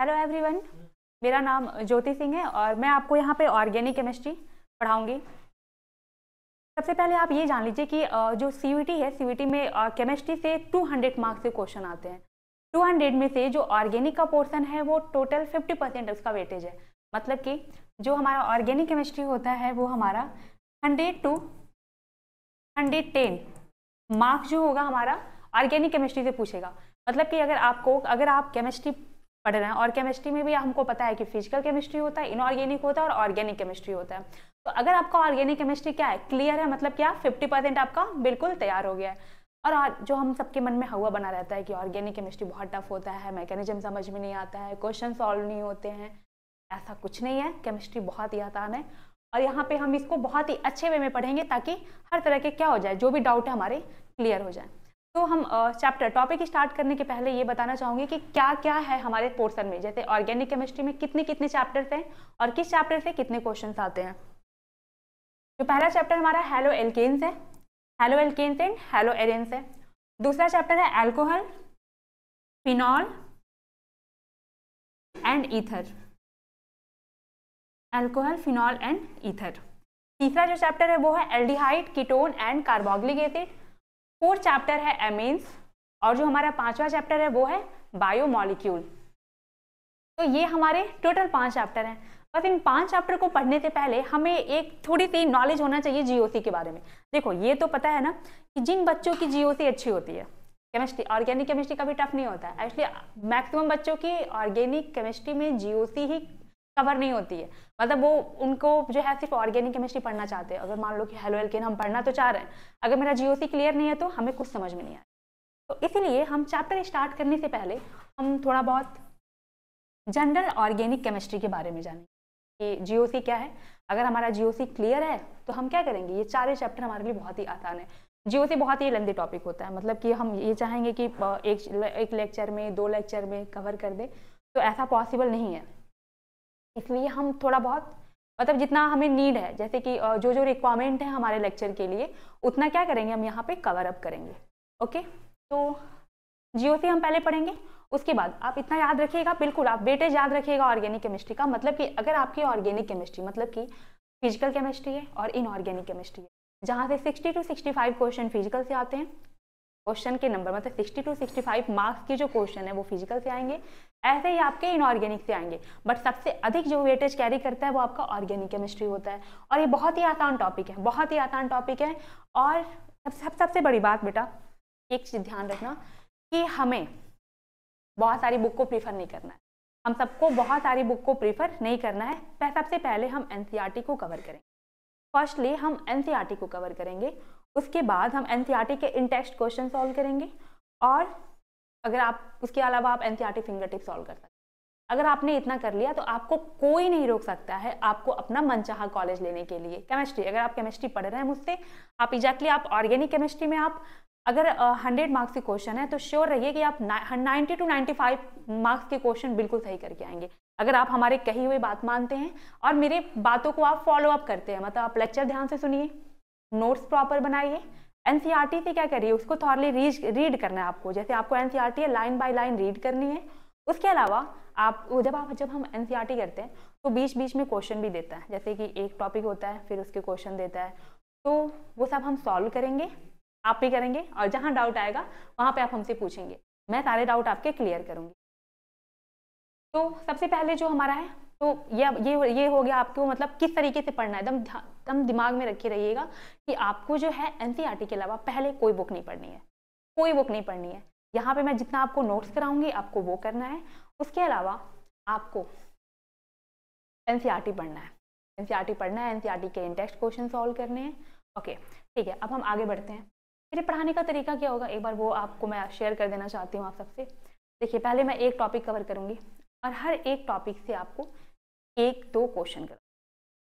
Hello everyone मेरा नाम ज्योति सिंह है और मैं आपको यहाँ पे ऑर्गेनिक केमिस्ट्री पढ़ाऊँगी सबसे पहले आप ये जान लीजिए कि जो सी है सी में केमिस्ट्री से 200 मार्क्स के क्वेश्चन आते हैं 200 में से जो ऑर्गेनिक का पोर्शन है वो टोटल 50 परसेंट उसका वेटेज है मतलब कि जो हमारा ऑर्गेनिक केमिस्ट्री होता है वो हमारा hundred to hundred ten marks जो होगा हमारा ऑर्गेनिक केमिस्ट्री से पूछेगा मतलब कि अगर आपको अगर आप केमिस्ट्री पढ़ रहे हैं और केमिस्ट्री में भी हमको पता है कि फिजिकल केमिस्ट्री होता है इनऑर्गेनिक होता है और ऑर्गेनिक केमिस्ट्री होता है तो अगर आपका ऑर्गेनिक केमिस्ट्री क्या है क्लियर है मतलब क्या फिफ्टी परसेंट आपका बिल्कुल तैयार हो गया है और जो हम सबके मन में हवा बना रहता है कि ऑर्गेनिक केमिस्ट्री बहुत टफ होता है मैकेनिज्म समझ में नहीं आता है क्वेश्चन सॉल्व नहीं होते हैं ऐसा कुछ नहीं है केमिस्ट्री बहुत ही आसान है और यहाँ पे हम इसको बहुत ही अच्छे वे में पढ़ेंगे ताकि हर तरह के क्या हो जाए जो भी डाउट है हमारे क्लियर हो जाए तो हम चैप्टर टॉपिक स्टार्ट करने के पहले ये बताना चाहूंगी कि क्या क्या है हमारे पोर्सन में जैसे ऑर्गेनिक केमिस्ट्री में कितने कितने चैप्टर्स हैं और किस चैप्टर से कितने क्वेश्चन आते हैं तो पहला चैप्टर हमारा हेलो एल्केन्स है haloalkanes and haloarenes है दूसरा चैप्टर है alcohol phenol and ether alcohol phenol and ether तीसरा जो चैप्टर है वो है aldehyde ketone and carboxylic acid four chapter है एमेन्स और जो हमारा पांचवा चैप्टर है वो है बायोमोलिक्यूल तो ये हमारे टोटल पांच चैप्टर हैं बस इन पांच चैप्टर को पढ़ने से पहले हमें एक थोड़ी सी नॉलेज होना चाहिए जीओसी के बारे में देखो ये तो पता है ना कि जिन बच्चों की जीओसी अच्छी होती है केमिस्ट्री ऑर्गेनिक केमिस्ट्री कभी टफ नहीं होता है एक्चुअली मैक्सिमम बच्चों की ऑर्गेनिक केमिस्ट्री में जीओसी ही कवर नहीं होती है मतलब वो उनको जो है सिर्फ ऑर्गेनिक केमिस्ट्री पढ़ना चाहते हैं अगर मान लो कि हेलो एल्केन हम पढ़ना तो चाह रहे हैं अगर मेरा जीओसी क्लियर नहीं है तो हमें कुछ समझ में नहीं आया तो इसीलिए हम चैप्टर स्टार्ट करने से पहले हम थोड़ा बहुत जनरल ऑर्गेनिक केमिस्ट्री के बारे में जानेंगे कि जीओसी क्या है अगर हमारा जीओसी क्लियर है तो हम क्या करेंगे ये चारे चैप्टर हमारे लिए बहुत ही आसान है जीओसी बहुत ही लंबी टॉपिक होता है मतलब कि हम ये चाहेंगे कि एक एक लेक्चर में दो लेक्चर में कवर कर दे तो ऐसा पॉसिबल नहीं है इसलिए हम थोड़ा बहुत मतलब जितना हमें नीड है जैसे कि जो जो रिक्वायरमेंट है हमारे लेक्चर के लिए उतना क्या करेंगे हम यहाँ पे कवर अप करेंगे ओके तो जियो से हम पहले पढ़ेंगे उसके बाद आप इतना याद रखिएगा बिल्कुल आप वेटेज याद रखिएगा ऑर्गेनिक केमिस्ट्री का मतलब कि अगर आपकी ऑर्गेनिक केमिस्ट्री मतलब कि फिजिकल केमिस्ट्री है और इनऑर्गेनिक केमिस्ट्री है जहाँ से sixty to sixty question physical से आते हैं क्वेश्चन के नंबर मतलब 60 टू 65 मार्क्स के जो क्वेश्चन है वो फिजिकल से आएंगे ऐसे ही आपके इनऑर्गेनिक से आएंगे बट सबसे अधिक जो वेटेज कैरी करता है वो आपका ऑर्गेनिक केमिस्ट्री होता है और ये बहुत ही आसान टॉपिक है बहुत ही आसान टॉपिक है और सब सबसे बड़ी बात बेटा एक चीज़ ध्यान रखना कि हमें बहुत सारी बुक को प्रीफर नहीं करना है हम सबको बहुत सारी बुक को प्रीफर नहीं करना है सबसे पहले हम एन e को कवर करेंगे फर्स्टली हम एन e को कवर करेंगे उसके बाद हम एन के इन टेक्स्ट क्वेश्चन सॉल्व करेंगे और अगर आप उसके अलावा आप एन फिंगर टिप सॉल्व कर सकते हैं अगर आपने इतना कर लिया तो आपको कोई नहीं रोक सकता है आपको अपना मनचाहा कॉलेज लेने के लिए केमिस्ट्री अगर आप केमिस्ट्री पढ़ रहे हैं मुझसे आप एग्जैक्टली आप ऑर्गेनिक केमिस्ट्री में आप अगर हंड्रेड मार्क्स के क्वेश्चन है तो श्योर रहिए कि आप ninety to ninety five marks के क्वेश्चन बिल्कुल सही करके आएंगे अगर आप हमारे कही हुई बात मानते हैं और मेरे बातों को आप फॉलो अप करते हैं मतलब आप लेक्चर ध्यान से सुनिए नोट्स प्रॉपर बनाइए एनसीईआरटी e से क्या करिए उसको थॉरली रीज रीड करना है आपको जैसे आपको एनसीईआरटी e है लाइन बाय लाइन रीड करनी है उसके अलावा आप जब आप जब हम एन e करते हैं तो बीच बीच में क्वेश्चन भी देता है जैसे कि एक टॉपिक होता है फिर उसके क्वेश्चन देता है तो वो सब हम सॉल्व करेंगे आप भी करेंगे और जहाँ डाउट आएगा वहाँ पे आप हमसे पूछेंगे मैं सारे डाउट आपके क्लियर करूँगी तो सबसे पहले जो हमारा है तो ये ये ये हो गया आपको मतलब किस तरीके से पढ़ना है एकदम एकदम दिमाग में रखे रहिएगा कि आपको जो है एन e के अलावा पहले कोई बुक नहीं पढ़नी है कोई बुक नहीं पढ़नी है यहाँ पे मैं जितना आपको नोट्स कराऊंगी आपको वो करना है उसके अलावा आपको एन e पढ़ना है एन e पढ़ना है एन के इंटेक्स्ट क्वेश्चन सॉल्व करने हैं ओके ठीक है अब हम आगे बढ़ते हैं मेरे पढ़ाने का तरीका क्या होगा एक बार वो आपको मैं शेयर कर देना चाहती हूँ आप सबसे देखिए पहले मैं एक टॉपिक कवर करूँगी और हर एक टॉपिक से आपको एक दो क्वेश्चन कर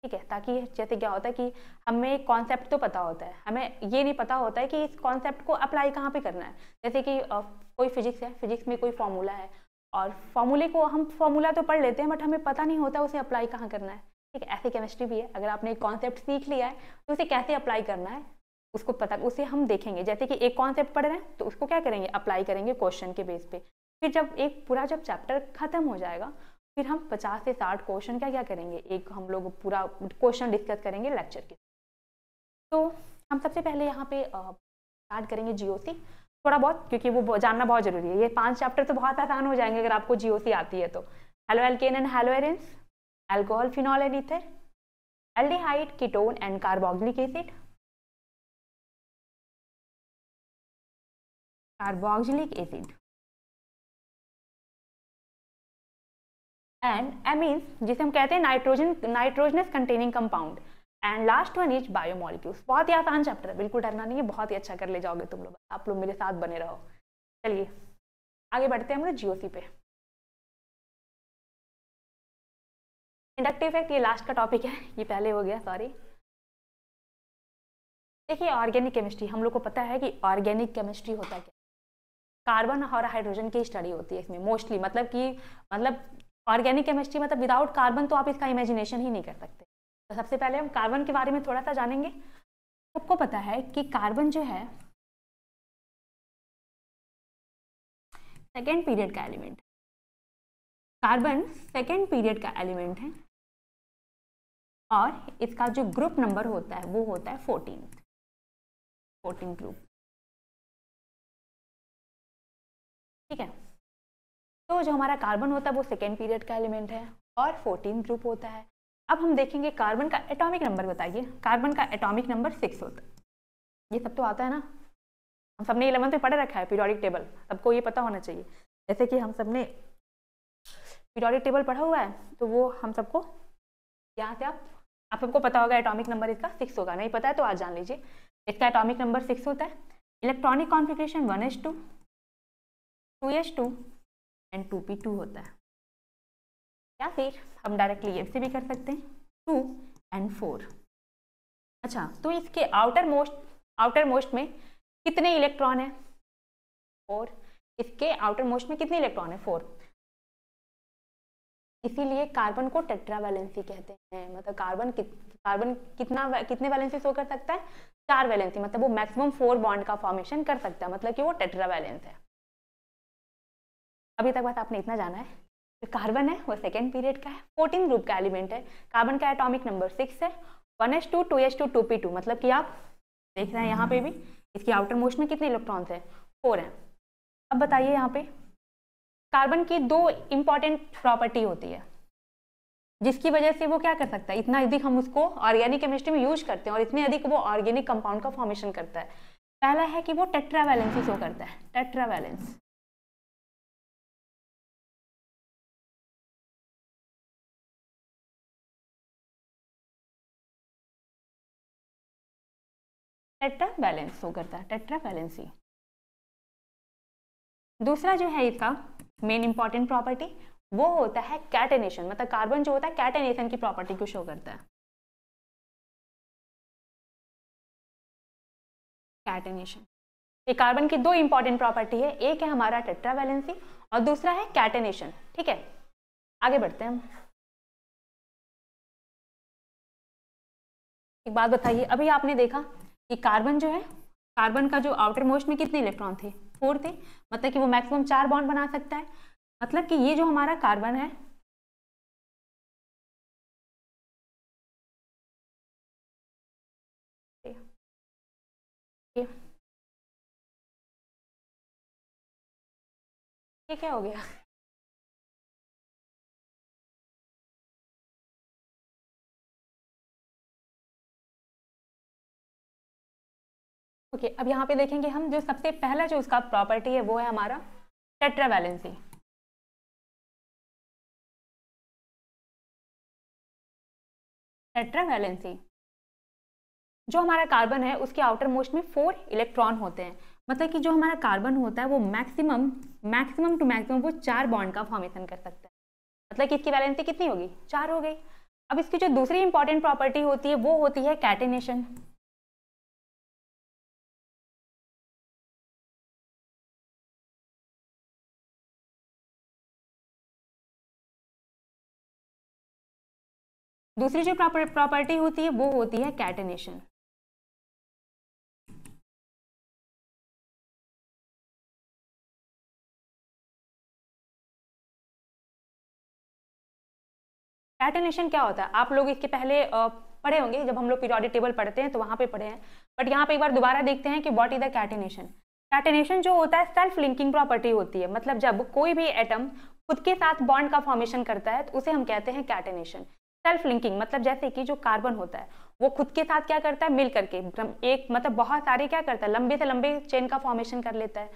ठीक है ताकि जैसे क्या होता है कि हमें कॉन्सेप्ट तो पता होता है हमें ये नहीं पता होता है कि इस कॉन्सेप्ट को अप्लाई कहाँ पे करना है जैसे कि कोई फिजिक्स है फिजिक्स में कोई फार्मूला है और फार्मूले को हम फार्मूला तो पढ़ लेते हैं बट हमें पता नहीं होता उसे अप्लाई कहाँ करना है ठीक है ऐसे केमिस्ट्री भी है अगर आपने एक कॉन्सेप्ट सीख लिया है तो उसे कैसे अप्लाई करना है उसको पता उसे हम देखेंगे जैसे कि एक कॉन्सेप्ट पढ़ रहे हैं तो उसको क्या करेंगे अप्लाई करेंगे क्वेश्चन के बेस पे फिर जब एक पूरा जब चैप्टर खत्म हो जाएगा फिर हम पचास से साठ क्वेश्चन क्या क्या करेंगे एक हम लोग पूरा क्वेश्चन डिस्कस करेंगे लेक्चर के तो हम सबसे पहले यहाँ पे स्टार्ट करेंगे जीओसी थोड़ा बहुत क्योंकि वो जानना बहुत जरूरी है ये पांच चैप्टर तो बहुत आसान हो जाएंगे अगर आपको जीओसी आती है तो haloalkane and haloarenes alcohol phenol and ether aldehyde ketone and carboxylic acid carboxylic acid and amines जिसे हम कहते हैं nitrogen nitrogenous containing compound and last one is biomolecules बहुत ही आसान चैप्टर है बिल्कुल डरना नहीं है बहुत ही अच्छा कर ले जाओगे तुम लोग आप लोग मेरे साथ बने रहो चलिए आगे बढ़ते हैं हम लोग जीओसी पे इंडक्टिव इफेक्ट ये लास्ट का टॉपिक है ये पहले हो गया सॉरी देखिए ऑर्गेनिक केमिस्ट्री हम लोग को पता है कि ऑर्गेनिक केमिस्ट्री होता क्या कार्बन और हाइड्रोजन की स्टडी होती है इसमें मोस्टली मतलब कि मतलब ऑर्गेनिक केमिस्ट्री मतलब विदाउट कार्बन तो आप इसका इमेजिनेशन ही नहीं कर सकते तो सबसे पहले हम कार्बन के बारे में थोड़ा सा जानेंगे सबको पता है कि कार्बन जो है सेकेंड पीरियड का एलिमेंट कार्बन सेकेंड पीरियड का एलिमेंट है और इसका जो ग्रुप नंबर होता है वो होता है फोर्टीन फोर्टीन ग्रुप ठीक है तो जो हमारा कार्बन होता है वो सेकेंड पीरियड का एलिमेंट है और फोर्टीन ग्रुप होता है अब हम देखेंगे कार्बन का एटॉमिक नंबर बताइए कार्बन का एटॉमिक नंबर सिक्स होता है ये सब तो आता है ना हम सब ने इलेवंथ में पढ़ा रखा है पीरियोडिक टेबल सबको ये पता होना चाहिए जैसे कि हम सब ने पीरियोडिक टेबल पढ़ा हुआ है तो वो हम सबको यहाँ से आप आप सबको पता होगा एटॉमिक नंबर इसका सिक्स होगा नहीं पता है तो आज जान लीजिए इसका एटॉमिक नंबर सिक्स होता है electronic configuration one H two two H two and two P two होता है या फिर हम डायरेक्टली ये से भी कर सकते हैं टू एंड फोर अच्छा तो इसके आउटर मोस्ट आउटर मोस्ट में कितने इलेक्ट्रॉन है फोर इसके आउटर मोस्ट में कितने इलेक्ट्रॉन है फोर इसीलिए कार्बन को टेट्रा वैलेंसी कहते हैं मतलब कार्बन कित, कार्बन कितना कितने वैलेंसी शो कर सकता है चार वैलेंसी मतलब वो मैक्सिमम फोर बॉन्ड का फॉर्मेशन कर सकता है मतलब कि वो टेट्रा वैलेंस है अभी तक बस आपने इतना जाना है जो कार्बन है वो सेकेंड पीरियड का है फोर्टीन ग्रुप का एलिमेंट है कार्बन का एटॉमिक नंबर सिक्स है one H two two H two two P two मतलब कि आप देख रहे हैं यहाँ पे भी इसकी आउटर मोस्ट में कितने इलेक्ट्रॉन्स हैं फोर हैं अब बताइए यहाँ पे कार्बन की दो इम्पॉर्टेंट प्रॉपर्टी होती है जिसकी वजह से वो क्या कर सकता है इतना अधिक हम उसको ऑर्गेनिक केमिस्ट्री में यूज करते हैं और इतने अधिक वो ऑर्गेनिक कंपाउंड का फॉर्मेशन करता है पहला है कि वो टेट्रावैलेंसी शो करता है टेट्रावैलेंस टेट्रा बैलेंस शो करता है टेट्रा बैलेंसी दूसरा जो है इसका मेन इंपॉर्टेंट प्रॉपर्टी वो होता है कैटेनेशन मतलब कार्बन जो होता है कैटेनेशन की प्रॉपर्टी को शो करता है कैटेनेशन ये कार्बन की दो इंपॉर्टेंट प्रॉपर्टी है एक है हमारा टेट्रा बैलेंसी और दूसरा है कैटेनेशन ठीक है आगे बढ़ते हैं हम एक बात बताइए अभी आपने देखा ये कार्बन जो है कार्बन का जो आउटर मोस्ट में कितने इलेक्ट्रॉन थे फोर थे मतलब कि वो मैक्सिमम चार बॉन्ड बना सकता है मतलब कि ये जो हमारा कार्बन है ये क्या हो गया ओके okay, अब यहाँ पे देखेंगे हम जो सबसे पहला जो उसका प्रॉपर्टी है वो है हमारा टेट्रावैलेंसी टेट्रावैलेंसी जो हमारा कार्बन है उसके आउटर मोस्ट में फोर इलेक्ट्रॉन होते हैं मतलब कि जो हमारा कार्बन होता है वो मैक्सिमम मैक्सिमम टू मैक्सिमम वो चार बॉन्ड का फॉर्मेशन कर सकता है मतलब कि इसकी वैलेंसी कितनी होगी चार हो गई अब इसकी जो दूसरी इंपॉर्टेंट प्रॉपर्टी होती है वो होती है कैटेनेशन दूसरी जो प्रॉपर्टी होती है वो होती है कैटेनेशन कैटेनेशन क्या होता है आप लोग इसके पहले पढ़े होंगे जब हम लोग पीरियोडिक टेबल पढ़ते हैं तो वहां पे पढ़े हैं बट यहाँ पे एक बार दोबारा देखते हैं कि what is the catenation catenation जो होता है सेल्फ लिंकिंग प्रॉपर्टी होती है मतलब जब कोई भी एटम खुद के साथ बॉन्ड का फॉर्मेशन करता है तो उसे हम कहते हैं कैटेनेशन सेल्फ लिंकिंग मतलब जैसे कि जो कार्बन होता है वो खुद के साथ क्या करता है मिल करके एक मतलब बहुत सारे क्या करता है लंबे से लंबे चेन का फॉर्मेशन कर लेता है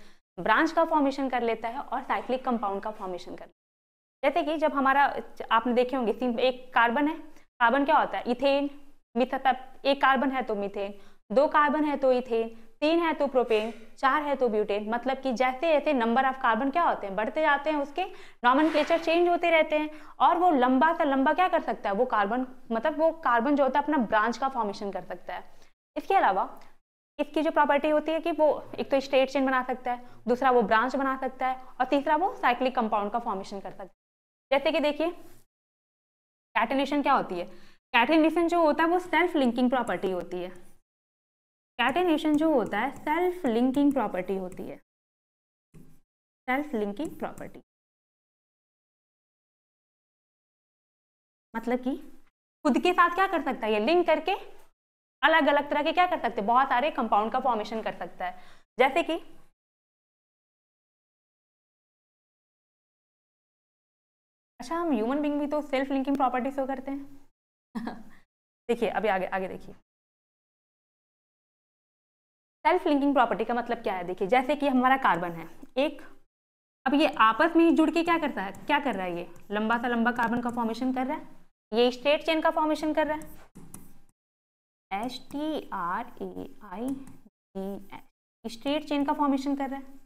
ब्रांच का फॉर्मेशन कर लेता है और साइक्लिक कंपाउंड का फॉर्मेशन कर लेता है जैसे कि जब हमारा आपने देखे होंगे एक कार्बन है कार्बन क्या होता है इथेन मिथप एक कार्बन है तो मिथेन दो कार्बन है तो इथेन तीन है तो प्रोपेन चार है तो ब्यूटेन मतलब कि जैसे जैसे नंबर ऑफ कार्बन क्या होते हैं बढ़ते जाते हैं उसके नॉमन चेंज होते रहते हैं और वो लंबा सा लंबा क्या कर सकता है वो कार्बन मतलब वो कार्बन जो होता है अपना ब्रांच का फॉर्मेशन कर सकता है इसके अलावा इसकी जो प्रॉपर्टी होती है कि वो एक तो स्टेट चेन बना सकता है दूसरा वो ब्रांच बना सकता है और तीसरा वो साइक्लिक कंपाउंड का फॉर्मेशन कर सकता है जैसे कि देखिए कैटनेशन क्या होती है कैटनेशन जो होता है वो सेल्फ लिंकिंग प्रॉपर्टी होती है कैटेनेशन जो होता है सेल्फ लिंकिंग प्रॉपर्टी होती है सेल्फ लिंकिंग प्रॉपर्टी मतलब कि खुद के साथ क्या कर सकता है ये लिंक करके अलग अलग तरह के क्या कर सकते हैं बहुत सारे कंपाउंड का फॉर्मेशन कर सकता है जैसे कि अच्छा हम ह्यूमन बींग भी तो सेल्फ लिंकिंग प्रॉपर्टी से करते हैं देखिए अभी आगे आगे देखिए सेल्फ लिंकिंग प्रॉपर्टी का मतलब क्या है देखिए जैसे कि हमारा कार्बन है एक अब ये आपस में ही जुड़ के क्या करता है क्या कर रहा है ये लंबा सा लंबा कार्बन का फॉर्मेशन कर रहा है ये स्ट्रेट चेन का फॉर्मेशन कर रहा है S T R A I D S straight chain का फॉर्मेशन कर रहा है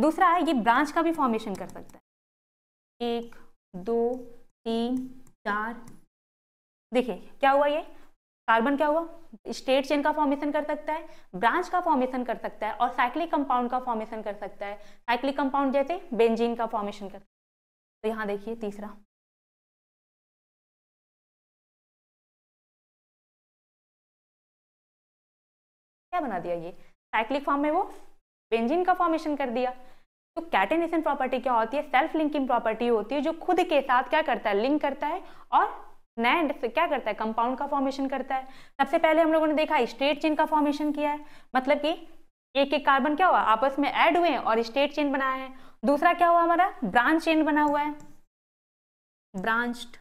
दूसरा है ये ब्रांच का भी फॉर्मेशन कर सकता है एक दो तीन चार देखिए क्या हुआ ये कार्बन क्या हुआ स्टेट चेन का फॉर्मेशन कर सकता है ब्रांच का फॉर्मेशन कर सकता है और साइक्लिक कंपाउंड का फॉर्मेशन कर सकता है साइक्लिक कंपाउंड जैसे बेंजीन का फॉर्मेशन कर तो यहाँ देखिए तीसरा क्या बना दिया ये साइक्लिक फॉर्म में वो बेंजीन का फॉर्मेशन कर दिया तो कैटेनेशन प्रॉपर्टी क्या होती है सेल्फ लिंकिंग प्रॉपर्टी होती है जो खुद के साथ क्या करता है लिंक करता है और नैंड क्या करता है कंपाउंड का फॉर्मेशन करता है सबसे पहले हम लोगों ने देखा स्ट्रेट चेन का फॉर्मेशन किया है मतलब कि एक एक कार्बन क्या हुआ आपस में ऐड हुए और स्ट्रेट चेन बनाया है दूसरा क्या हुआ हमारा ब्रांच चेन बना हुआ है ब्रांच्ड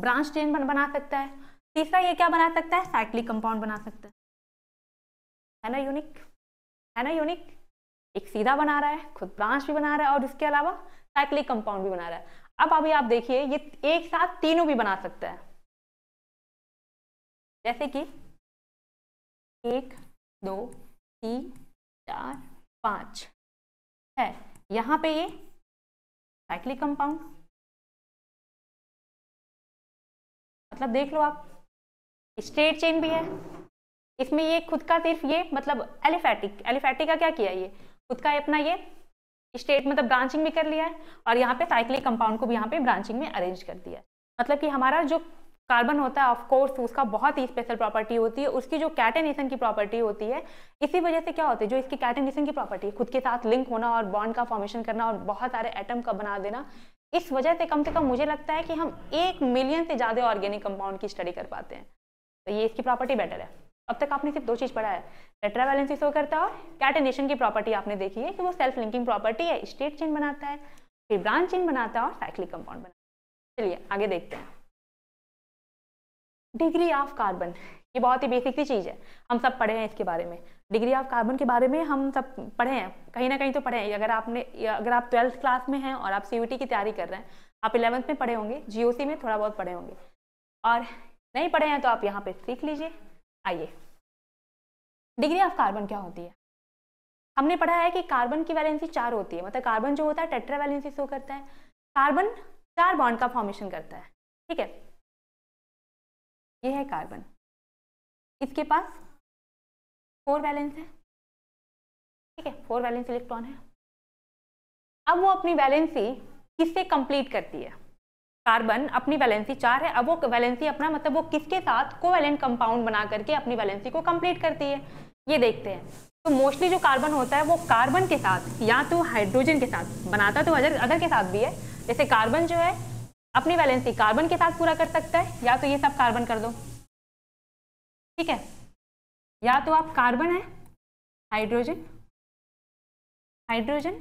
ब्रांच चेन बना सकता है तीसरा ये क्या बना सकता है साइक्लिक कंपाउंड बना सकता है है ना यूनिक है ना यूनिक एक सीधा बना रहा है खुद ब्रांच भी बना रहा है और इसके अलावा साइक्लिक कंपाउंड भी बना रहा है अब अभी आप देखिए ये एक साथ तीनों भी बना सकता है जैसे कि एक दो तीन चार पांच है यहां पे ये साइक्लिक कंपाउंड मतलब देख लो आप स्ट्रेट चेन भी है इसमें ये खुद का सिर्फ ये मतलब एलिफैटिक एलिफैटिक का क्या किया ये खुद का अपना ये स्टेट मतलब ब्रांचिंग भी कर लिया है और यहाँ पे साइक्लिक कंपाउंड को भी यहाँ पे ब्रांचिंग में अरेंज कर दिया है मतलब कि हमारा जो कार्बन होता है ऑफकोर्स उसका बहुत ही स्पेशल प्रॉपर्टी होती है उसकी जो कैटेनेशन की प्रॉपर्टी होती है इसी वजह से क्या होती है जो इसकी कैटेनेशन की प्रॉपर्टी खुद के साथ लिंक होना और बॉन्ड का फॉर्मेशन करना और बहुत सारे एटम का बना देना इस वजह से कम से कम मुझे लगता है कि हम एक मिलियन से ज़्यादा ऑर्गेनिक कंपाउंड की स्टडी कर पाते हैं तो ये इसकी प्रॉपर्टी बेटर है अब तक आपने सिर्फ दो चीज़ पढ़ा है टेट्रावैलेंसी शो तो करता है और कैटेनेशन की प्रॉपर्टी आपने देखी है कि वो सेल्फ लिंकिंग प्रॉपर्टी है स्टेट चेन बनाता है फिर ब्रांच चेन बनाता है और साइक्लिक कंपाउंड बनाता है चलिए आगे देखते हैं डिग्री ऑफ कार्बन ये बहुत ही बेसिक सी चीज़ है हम सब पढ़े हैं इसके बारे में डिग्री ऑफ कार्बन के बारे में हम सब पढ़े हैं कहीं ना कहीं तो पढ़े हैं अगर आपने अगर आप ट्वेल्थ क्लास में हैं और आप सी की तैयारी कर रहे हैं आप इलेवंथ में पढ़े होंगे जी में थोड़ा बहुत पढ़े होंगे और नहीं पढ़े हैं तो आप यहाँ पर सीख लीजिए आइए डिग्री ऑफ कार्बन क्या होती है हमने पढ़ा है कि कार्बन की वैलेंसी चार होती है मतलब कार्बन जो होता है टेट्रा वैलेंसी शो करता है कार्बन चार बॉन्ड का फॉर्मेशन करता है ठीक है ये है कार्बन इसके पास फोर वैलेंस है ठीक है फोर वैलेंस इलेक्ट्रॉन है अब वो अपनी वैलेंसी किससे कंप्लीट करती है कार्बन अपनी वैलेंसी चार है अब वो वैलेंसी अपना मतलब वो किसके साथ कोवैलेंट कंपाउंड बना करके अपनी वैलेंसी को कंप्लीट करती है ये देखते हैं तो मोस्टली जो कार्बन होता है वो कार्बन के साथ या तो हाइड्रोजन के साथ बनाता तो अदर अदर के साथ भी है जैसे कार्बन जो है अपनी वैलेंसी कार्बन के साथ पूरा कर सकता है या तो ये सब कार्बन कर दो ठीक है या तो आप कार्बन है हाइड्रोजन हाइड्रोजन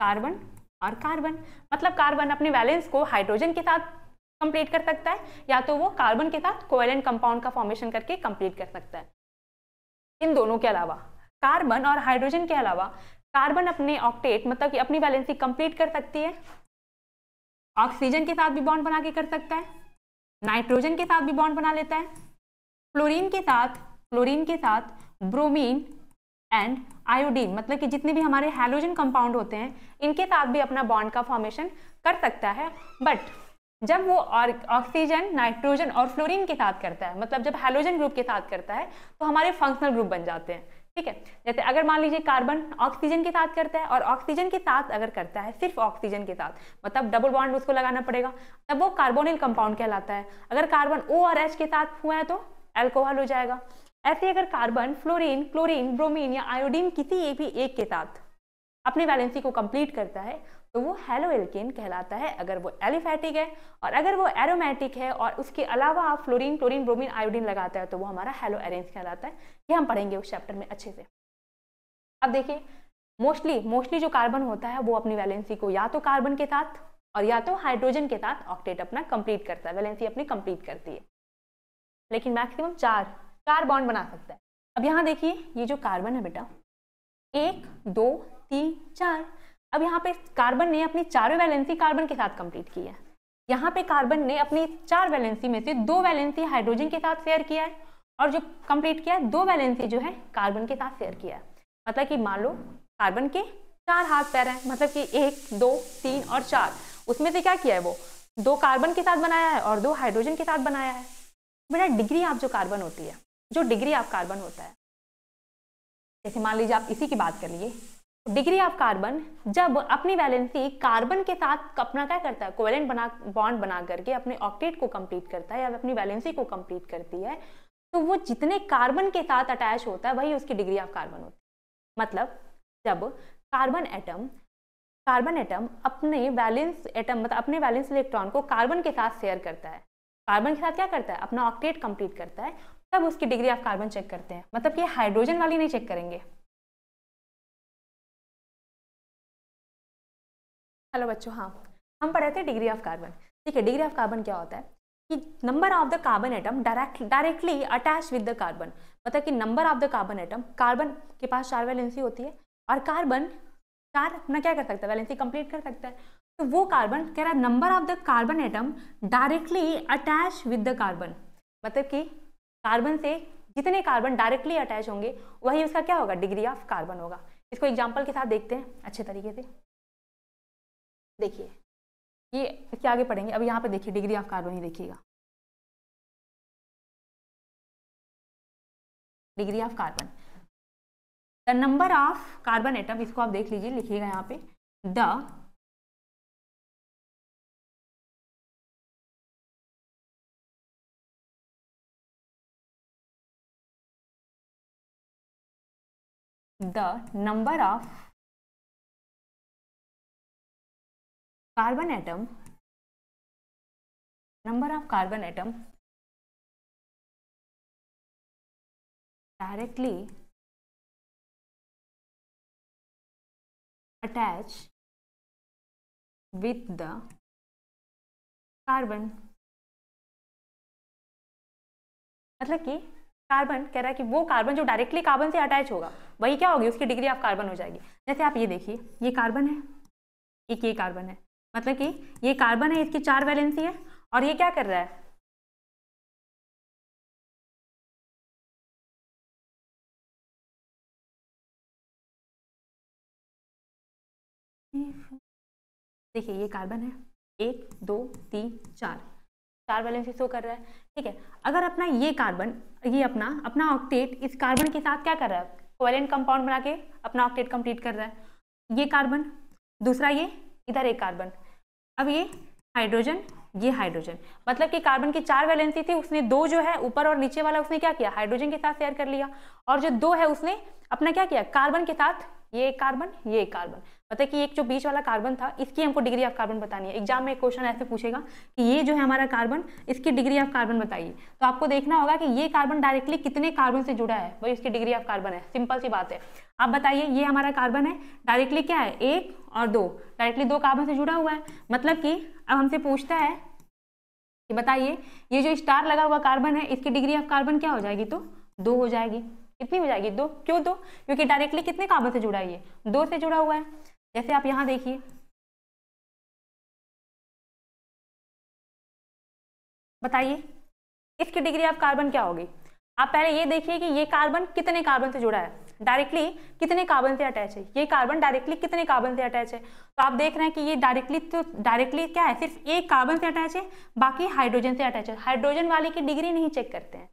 कार्बन और कार्बन मतलब कार्बन अपने वैलेंस को हाइड्रोजन के साथ कंप्लीट कर सकता है या तो वो कार्बन के साथ कोवेलेंट कंपाउंड का फॉर्मेशन करके कंप्लीट कर सकता है इन दोनों के अलावा कार्बन और हाइड्रोजन के अलावा कार्बन अपने ऑक्टेट मतलब कि अपनी वैलेंसी कंप्लीट कर सकती है ऑक्सीजन के साथ भी बॉन्ड बना के कर सकता है नाइट्रोजन के साथ भी बॉन्ड बना लेता है फ्लोरीन के साथ फ्लोरीन के साथ ब्रोमीन एंड आयोडीन मतलब कि जितने भी हमारे हाइलोजन कंपाउंड होते हैं इनके साथ भी अपना बॉन्ड का फॉर्मेशन कर सकता है बट जब वो ऑक्सीजन नाइट्रोजन और फ्लोरीन के साथ करता है मतलब जब हाइलोजन ग्रुप के साथ करता है तो हमारे फंक्शनल ग्रुप बन जाते हैं ठीक है जैसे अगर मान लीजिए कार्बन ऑक्सीजन के साथ करता है और ऑक्सीजन के साथ अगर करता है सिर्फ ऑक्सीजन के साथ मतलब डबल बॉन्ड उसको लगाना पड़ेगा तब वो कार्बोनिल कंपाउंड कहलाता है अगर कार्बन ओ और एच के साथ हुआ है तो एल्कोहल हो जाएगा ऐसे अगर कार्बन फ्लोरीन क्लोरीन ब्रोमीन या आयोडीन किसी एक भी एक के साथ अपनी वैलेंसी को कंप्लीट करता है तो वो हेलो एल्केन कहलाता है अगर वो एलिफैटिक है और अगर वो एरोमेटिक है और उसके अलावा आप फ्लोरीन क्लोरीन ब्रोमीन आयोडीन लगाता है तो वो हमारा हेलो एरेंज कहलाता है ये हम पढ़ेंगे उस चैप्टर में अच्छे से अब देखिए मोस्टली मोस्टली जो कार्बन होता है वो अपनी वैलेंसी को या तो कार्बन के साथ और या तो हाइड्रोजन के साथ ऑक्टेट अपना कंप्लीट करता है वैलेंसी अपनी कंप्लीट करती है लेकिन मैक्सिमम चार चार बॉन्ड बना सकता है अब यहाँ देखिए ये जो कार्बन है बेटा एक दो तीन चार अब यहाँ पे कार्बन ने अपनी चारों वैलेंसी कार्बन के साथ कंप्लीट की है यहाँ पे कार्बन ने अपनी चार वैलेंसी में से दो वैलेंसी हाइड्रोजन के साथ शेयर किया है और जो कंप्लीट किया है दो वैलेंसी जो है कार्बन के साथ शेयर किया है मतलब कि मान लो कार्बन के चार हाथ पैर हैं मतलब कि एक दो तीन और चार उसमें से क्या किया है वो दो कार्बन के साथ बनाया है और दो हाइड्रोजन के साथ बनाया है बेटा डिग्री आप जो कार्बन होती है जो डिग्री ऑफ कार्बन होता है जैसे मान लीजिए आप इसी की बात कर लिए डिग्री ऑफ कार्बन जब अपनी वैलेंसी कार्बन के साथ अपना क्या करता है कोवेलेंट बना बॉन्ड बना करके अपने ऑक्टेट को कंप्लीट करता है या अपनी वैलेंसी को कंप्लीट करती है तो वो जितने कार्बन के साथ अटैच होता है वही उसकी डिग्री ऑफ कार्बन होती है मतलब जब कार्बन एटम कार्बन एटम अपने वैलेंस एटम मतलब अपने वैलेंस इलेक्ट्रॉन को कार्बन के साथ शेयर करता है कार्बन के साथ क्या करता है अपना ऑक्टेट कंप्लीट करता है तब उसकी डिग्री ऑफ कार्बन चेक करते हैं मतलब कि हाइड्रोजन वाली नहीं चेक करेंगे हेलो बच्चों हाँ हम पढ़ रहे थे डिग्री ऑफ कार्बन ठीक है डिग्री ऑफ कार्बन क्या होता है कि number of the carbon atom direct directly attach with the carbon मतलब कि number of the carbon atom carbon के पास चार वैलेंसी होती है और कार्बन चार अपना क्या कर सकता है वैलेंसी कंप्लीट कर सकता है तो वो कार्बन कह रहा है number of the carbon atom directly attach with the carbon मतलब कि कार्बन से जितने कार्बन डायरेक्टली अटैच होंगे वही उसका क्या होगा डिग्री ऑफ कार्बन होगा इसको एग्जाम्पल के साथ देखते हैं अच्छे तरीके से देखिए ये इसके आगे पढ़ेंगे अब यहाँ पे देखिए डिग्री ऑफ कार्बन ही देखिएगा degree of carbon the number of carbon atom इसको आप देख लीजिए लिखिएगा यहाँ पे the the number of carbon atom number of carbon atom directly attached with the carbon मतलब कि कार्बन कह रहा है कि वो कार्बन जो डायरेक्टली कार्बन से अटैच होगा वही क्या होगी उसकी डिग्री ऑफ कार्बन हो जाएगी जैसे आप ये देखिए ये कार्बन है एक ये कार्बन है मतलब कि ये कार्बन है इसकी चार वैलेंसी है और ये क्या कर रहा है देखिए ये कार्बन है एक दो तीन चार चार बैलेंस शो कर रहा है ठीक है अगर अपना ये कार्बन ये अपना अपना ऑक्टेट इस कार्बन के साथ क्या कर रहा है कोवेलेंट कंपाउंड बना के अपना ऑक्टेट कंप्लीट कर रहा है ये कार्बन दूसरा ये इधर एक कार्बन अब ये हाइड्रोजन ये हाइड्रोजन मतलब कि कार्बन की चार वैलेंसी थी उसने दो जो है ऊपर और नीचे वाला उसने क्या किया हाइड्रोजन के साथ शेयर कर लिया और जो दो है उसने अपना क्या किया कार्बन के साथ ये एक कार्बन ये एक कार्बन मतलब कि एक जो बीच वाला कार्बन था इसकी हमको डिग्री ऑफ कार्बन बतानी है एग्जाम में क्वेश्चन ऐसे पूछेगा कि ये जो है हमारा कार्बन इसकी डिग्री ऑफ कार्बन बताइए तो आपको देखना होगा कि ये कार्बन डायरेक्टली कितने कार्बन से जुड़ा है वही इसकी डिग्री ऑफ कार्बन है सिंपल सी बात है आप बताइए ये हमारा कार्बन है डायरेक्टली क्या है एक और दो डायरेक्टली दो कार्बन से जुड़ा हुआ है मतलब कि अब हमसे पूछता है कि बताइए ये जो स्टार लगा हुआ कार्बन है इसकी डिग्री ऑफ कार्बन क्या हो जाएगी तो दो हो जाएगी कितनी हो जाएगी दो क्यों दो क्योंकि डायरेक्टली कितने कार्बन से जुड़ा है ये दो से जुड़ा हुआ है जैसे आप यहाँ देखिए बताइए इसकी डिग्री ऑफ कार्बन क्या होगी आप पहले ये देखिए कि ये कार्बन कितने कार्बन से जुड़ा है डायरेक्टली कितने कार्बन से अटैच है ये कार्बन डायरेक्टली कितने कार्बन से अटैच है तो आप देख रहे हैं कि ये डायरेक्टली तो डायरेक्टली क्या है सिर्फ एक कार्बन से अटैच है बाकी हाइड्रोजन से अटैच है हाइड्रोजन वाले की डिग्री नहीं चेक करते हैं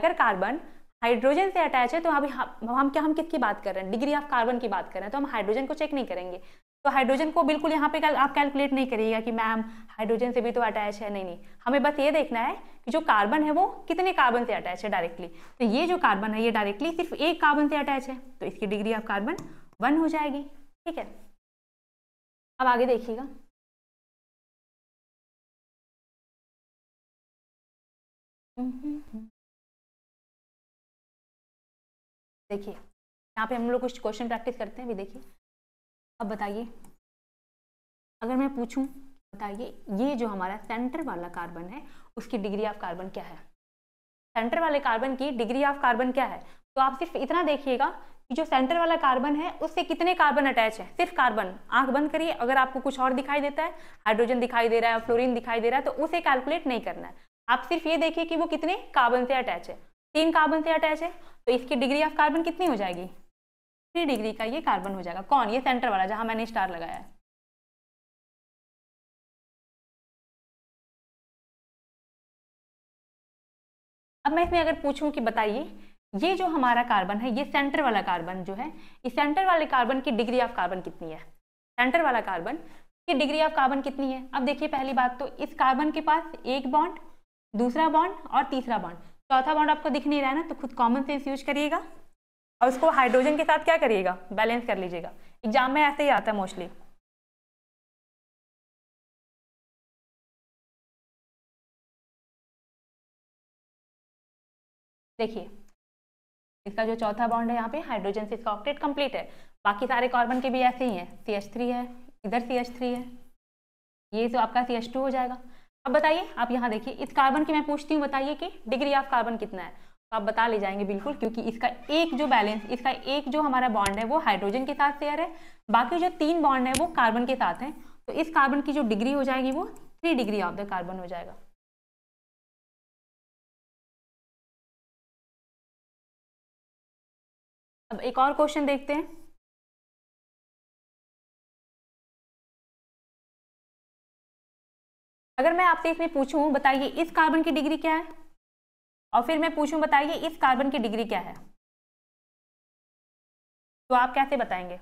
अगर कार्बन हाइड्रोजन से अटैच है तो अभी हम क्या हम किसकी बात कर रहे हैं डिग्री ऑफ कार्बन की बात कर रहे हैं तो हम हाइड्रोजन को चेक नहीं करेंगे तो हाइड्रोजन को बिल्कुल यहाँ पे आप कैलकुलेट नहीं करिएगा कि मैम हाइड्रोजन से भी तो अटैच है नहीं नहीं हमें बस ये देखना है कि जो कार्बन है वो कितने कार्बन से अटैच है डायरेक्टली तो ये जो कार्बन है ये डायरेक्टली सिर्फ एक कार्बन से अटैच है तो इसकी डिग्री ऑफ कार्बन वन हो जाएगी ठीक है अब आगे देखिएगा हम्म, हम्म, हम्म। देखिए यहाँ पे हम लोग कुछ क्वेश्चन प्रैक्टिस करते हैं अभी देखिए अब बताइए अगर मैं पूछूं बताइए ये जो हमारा सेंटर वाला कार्बन है उसकी डिग्री ऑफ कार्बन क्या है सेंटर वाले कार्बन की डिग्री ऑफ कार्बन क्या है तो आप सिर्फ इतना देखिएगा कि जो सेंटर वाला कार्बन है उससे कितने कार्बन अटैच है सिर्फ कार्बन आंख बंद करिए अगर आपको कुछ और दिखाई देता है हाइड्रोजन दिखाई दे रहा है फ्लोरिन दिखाई दे रहा है तो उसे कैलकुलेट नहीं करना है आप सिर्फ ये देखिए कि वो कितने कार्बन से अटैच है तीन कार्बन से अटैच है तो इसकी डिग्री ऑफ कार्बन कितनी हो जाएगी थ्री डिग्री का ये कार्बन हो जाएगा कौन ये सेंटर वाला जहां मैंने स्टार लगाया है अब मैं इसमें अगर पूछूं कि बताइए ये जो हमारा कार्बन है ये सेंटर वाला कार्बन जो है इस सेंटर वाले कार्बन की डिग्री ऑफ कार्बन कितनी है सेंटर वाला कार्बन की डिग्री ऑफ कार्बन कितनी है अब देखिए पहली बात तो इस कार्बन के पास एक बॉन्ड दूसरा बॉन्ड और तीसरा बॉन्ड चौथा बॉन्ड आपको दिख नहीं रहा है ना तो खुद कॉमन सेंस यूज करिएगा और उसको हाइड्रोजन के साथ क्या करिएगा बैलेंस कर लीजिएगा एग्जाम में ऐसे ही आता है मोस्टली देखिए इसका जो चौथा बॉन्ड है यहाँ पे हाइड्रोजन से इसका ऑक्टेट कंप्लीट है बाकी सारे कार्बन के भी ऐसे ही हैं सी एच थ्री है इधर सी एच थ्री है ये तो आपका सी एच टू हो जाएगा अब बताइए आप यहाँ देखिए इस कार्बन की मैं पूछती हूँ बताइए कि डिग्री ऑफ कार्बन कितना है तो आप बता ले जाएंगे बिल्कुल क्योंकि इसका एक जो बैलेंस इसका एक जो हमारा बॉन्ड है वो हाइड्रोजन के साथ शेयर है बाकी जो तीन बॉन्ड है वो कार्बन के साथ हैं तो इस कार्बन की जो डिग्री हो जाएगी वो three degree of the carbon हो जाएगा अब एक और क्वेश्चन देखते हैं अगर मैं आपसे इसमें पूछूं बताइए इस कार्बन की डिग्री क्या है और फिर मैं पूछूं बताइए इस कार्बन की डिग्री क्या है तो आप कैसे बताएंगे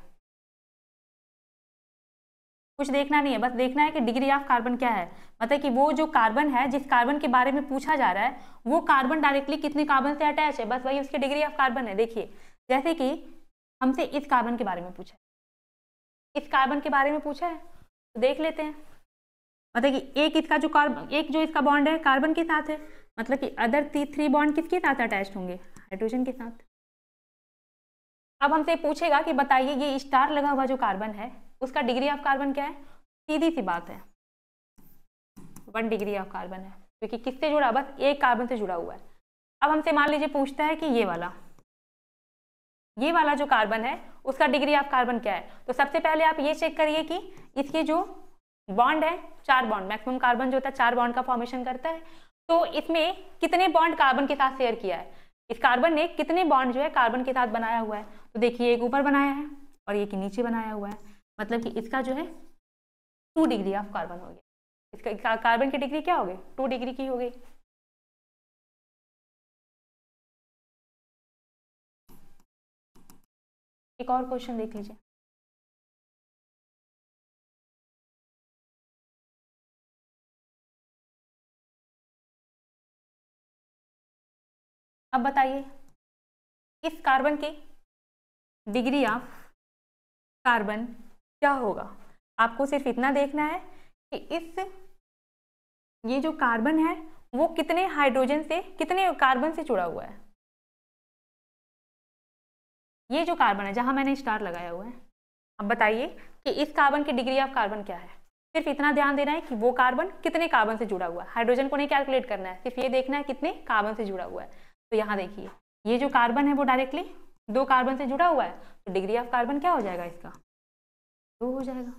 कुछ देखना नहीं है बस देखना है कि डिग्री ऑफ कार्बन क्या है मतलब कि वो जो कार्बन है जिस कार्बन के बारे में पूछा जा रहा है वो कार्बन डायरेक्टली कितने कार्बन से अटैच है बस वही उसकी डिग्री ऑफ कार्बन है देखिए जैसे कि हमसे इस कार्बन के बारे में पूछा है इस कार्बन के बारे में पूछा है तो देख लेते हैं मतलब कि एक इसका जो कार्बन एक जो इसका बॉन्ड है कार्बन के साथ है मतलब कि अदर थ्री बॉन्ड किसके साथ अटैच होंगे हाइड्रोजन के साथ अब हमसे पूछेगा कि बताइए ये स्टार लगा हुआ जो कार्बन है उसका डिग्री ऑफ कार्बन क्या है सीधी सी बात है वन डिग्री ऑफ कार्बन है क्योंकि किससे जुड़ा बस एक कार्बन से जुड़ा हुआ है अब हमसे मान लीजिए पूछता है कि ये वाला ये वाला जो कार्बन है उसका डिग्री ऑफ कार्बन क्या है तो सबसे पहले आप ये चेक करिए कि इसके जो बॉन्ड है चार बॉन्ड मैक्सिमम कार्बन जो होता है चार बॉन्ड का फॉर्मेशन करता है तो इसमें कितने बॉन्ड कार्बन के साथ शेयर किया है इस कार्बन ने कितने बॉन्ड जो है कार्बन के साथ बनाया हुआ है तो देखिए एक ऊपर बनाया है और एक नीचे बनाया हुआ है मतलब कि इसका जो है टू डिग्री ऑफ कार्बन हो गया इसका कार्बन की डिग्री क्या हो गई टू डिग्री की हो गई एक और क्वेश्चन देख लीजिए अब बताइए इस कार्बन के डिग्री ऑफ कार्बन क्या होगा आपको सिर्फ इतना देखना है कि इस ये जो कार्बन है वो कितने हाइड्रोजन से कितने कार्बन से जुड़ा हुआ है ये जो कार्बन है जहां मैंने स्टार लगाया हुआ है अब बताइए कि इस कार्बन की डिग्री ऑफ कार्बन क्या है सिर्फ इतना ध्यान देना है कि वो कार्बन कितने कार्बन से जुड़ा हुआ है हाइड्रोजन को नहीं कैलकुलेट करना है सिर्फ ये देखना है कितने कार्बन से जुड़ा हुआ है तो यहाँ देखिए ये जो कार्बन है वो डायरेक्टली दो कार्बन से जुड़ा हुआ है तो डिग्री ऑफ कार्बन क्या हो जाएगा इसका दो हो जाएगा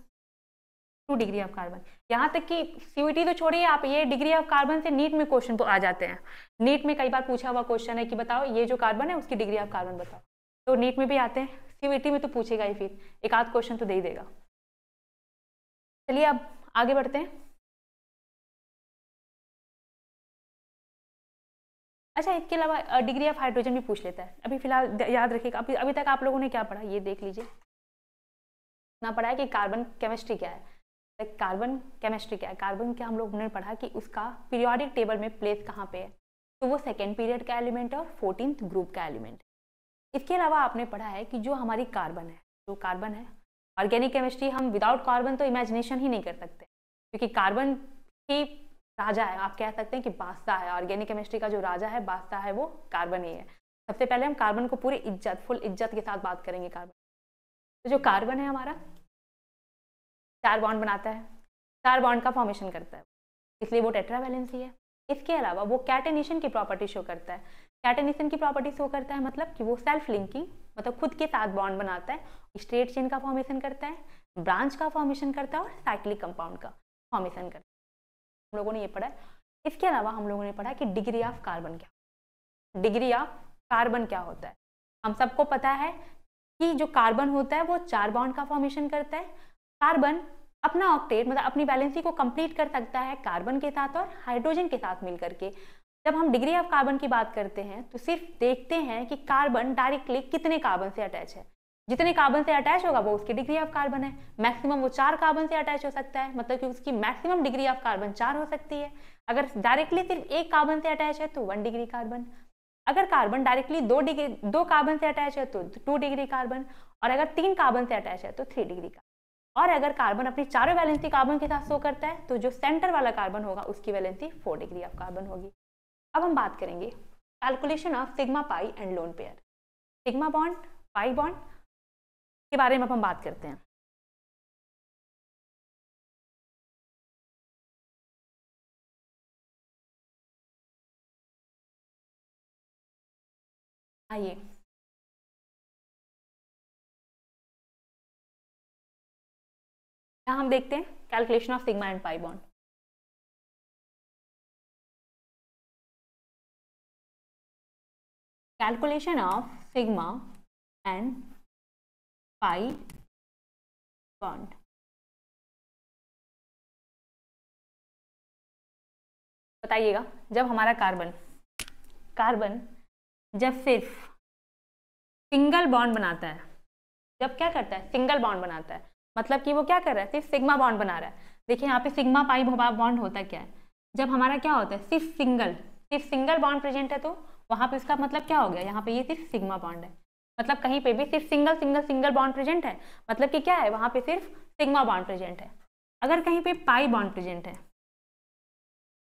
टू डिग्री ऑफ कार्बन यहाँ तक कि सीवीटी तो छोड़िए आप ये डिग्री ऑफ कार्बन से नीट में क्वेश्चन तो आ जाते हैं नीट में कई बार पूछा हुआ क्वेश्चन है कि बताओ ये जो कार्बन है उसकी डिग्री ऑफ कार्बन बताओ तो नीट में भी आते हैं सीवीटी में तो पूछेगा ही फिर एक आध क्वेश्चन तो दे ही देगा चलिए अब आगे बढ़ते हैं अच्छा इसके अलावा डिग्री ऑफ हाइड्रोजन भी पूछ लेता है अभी फिलहाल याद रखिएगा अभी अभी तक आप लोगों ने क्या पढ़ा ये देख लीजिए ना पढ़ा है कि कार्बन केमिस्ट्री क्या है कार्बन केमिस्ट्री क्या है कार्बन क्या हम लोगों ने पढ़ा कि उसका पीरियोडिक टेबल में प्लेस कहाँ पे है तो वो सेकेंड पीरियड का एलिमेंट है और फोर्टीन ग्रुप का एलिमेंट इसके अलावा आपने पढ़ा है कि जो हमारी कार्बन है जो कार्बन है ऑर्गेनिक केमिस्ट्री हम विदाउट कार्बन तो इमेजिनेशन ही नहीं कर सकते क्योंकि कार्बन ही राजा है आप कह सकते हैं कि बास्ता है ऑर्गेनिक केमिस्ट्री का जो राजा है बास्ता है वो कार्बन ही है सबसे पहले हम कार्बन को पूरी इज्जत फुल इज्जत के साथ बात करेंगे कार्बन तो जो कार्बन है हमारा चार बॉन्ड बनाता है चार बॉन्ड का फॉर्मेशन करता है इसलिए वो बैलेंस ही है इसके अलावा वो कैटेनेशन की प्रॉपर्टी शो करता है कैटेनेशन की प्रॉपर्टी शो करता है मतलब कि वो सेल्फ लिंकिंग मतलब खुद के साथ बॉन्ड बनाता है स्ट्रेट चेन का फॉर्मेशन करता है ब्रांच का फॉर्मेशन करता है और साइक्लिक कंपाउंड का फॉर्मेशन करता है हम लोगों ने ये पढ़ा है इसके अलावा हम लोगों ने पढ़ा कि डिग्री ऑफ कार्बन क्या डिग्री ऑफ कार्बन क्या होता है हम सबको पता है कि जो कार्बन होता है वो चार बाउंड का फॉर्मेशन करता है कार्बन अपना ऑक्टेट मतलब अपनी बैलेंसी को कंप्लीट कर सकता है कार्बन के साथ और हाइड्रोजन के साथ मिल करके जब हम डिग्री ऑफ कार्बन की बात करते हैं तो सिर्फ देखते हैं कि कार्बन डायरेक्टली कितने कार्बन से अटैच है जितने कार्बन से अटैच होगा वो उसकी डिग्री ऑफ कार्बन है मैक्सिमम वो चार कार्बन से अटैच हो सकता है मतलब कि उसकी मैक्सिमम डिग्री ऑफ कार्बन चार हो सकती है अगर डायरेक्टली सिर्फ एक कार्बन से अटैच है तो वन डिग्री कार्बन अगर कार्बन डायरेक्टली दो डिग्री दो कार्बन से अटैच है तो टू डिग्री कार्बन और अगर तीन कार्बन से अटैच है तो थ्री डिग्री कार्बन और अगर कार्बन अपनी चारों वैलेंसी कार्बन के साथ शो करता है तो जो सेंटर वाला कार्बन होगा उसकी valency four degree of carbon होगी अब हम बात करेंगे calculation of sigma pi and lone pair sigma bond pi bond के बारे में अब हम बात करते हैं आइए हम देखते हैं calculation of sigma and pi bond calculation of sigma and pi bond बताइएगा जब हमारा कार्बन कार्बन जब सिर्फ सिंगल बॉन्ड बनाता है जब क्या करता है सिंगल बॉन्ड बनाता है मतलब कि वो क्या कर रहा है सिर्फ सिग्मा बॉन्ड बना रहा है देखिए यहाँ पे सिग्मा पाई बॉन्ड होता क्या है जब हमारा क्या होता है सिर्फ सिंगल सिर्फ सिंगल बॉन्ड प्रेजेंट है तो वहाँ पे उसका मतलब क्या हो गया यहाँ पे ये सिर्फ सिग्मा बॉन्ड है मतलब कहीं पे भी सिर्फ single single single bond present है मतलब कि क्या है वहां पे सिर्फ सिग्मा बॉन्ड प्रेजेंट है अगर कहीं पे पाई बॉन्ड प्रेजेंट है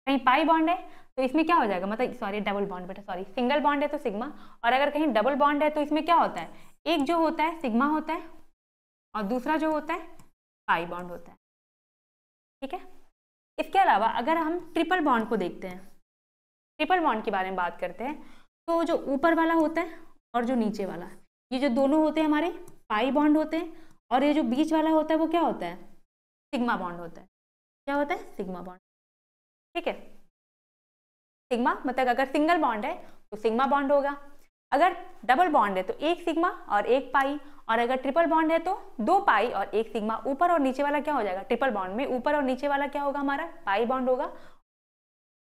कहीं पाई बॉन्ड है तो इसमें क्या हो जाएगा मतलब सॉरी डबल बॉन्ड बेटा सॉरी सिंगल बॉन्ड है तो सिग्मा और अगर कहीं डबल बॉन्ड है तो इसमें क्या होता है एक जो होता है सिग्मा होता है और दूसरा जो होता है पाई बॉन्ड होता है ठीक है इसके अलावा अगर हम ट्रिपल बॉन्ड को देखते हैं ट्रिपल बॉन्ड के बारे में बात करते हैं तो जो ऊपर वाला होता है और जो नीचे वाला ये जो दोनों होते हैं हमारे पाई बॉन्ड होते हैं और ये जो बीच वाला होता है वो क्या होता है सिग्मा बॉन्ड होता है क्या होता है सिग्मा बॉन्ड ठीक है सिग्मा मतलब अगर सिंगल बॉन्ड है तो सिग्मा बॉन्ड होगा अगर डबल बॉन्ड है तो एक सिग्मा और एक पाई और अगर ट्रिपल बॉन्ड है तो दो पाई और एक सिग्मा ऊपर और नीचे वाला क्या हो जाएगा ट्रिपल बॉन्ड में ऊपर और नीचे वाला क्या होगा हमारा पाई बॉन्ड होगा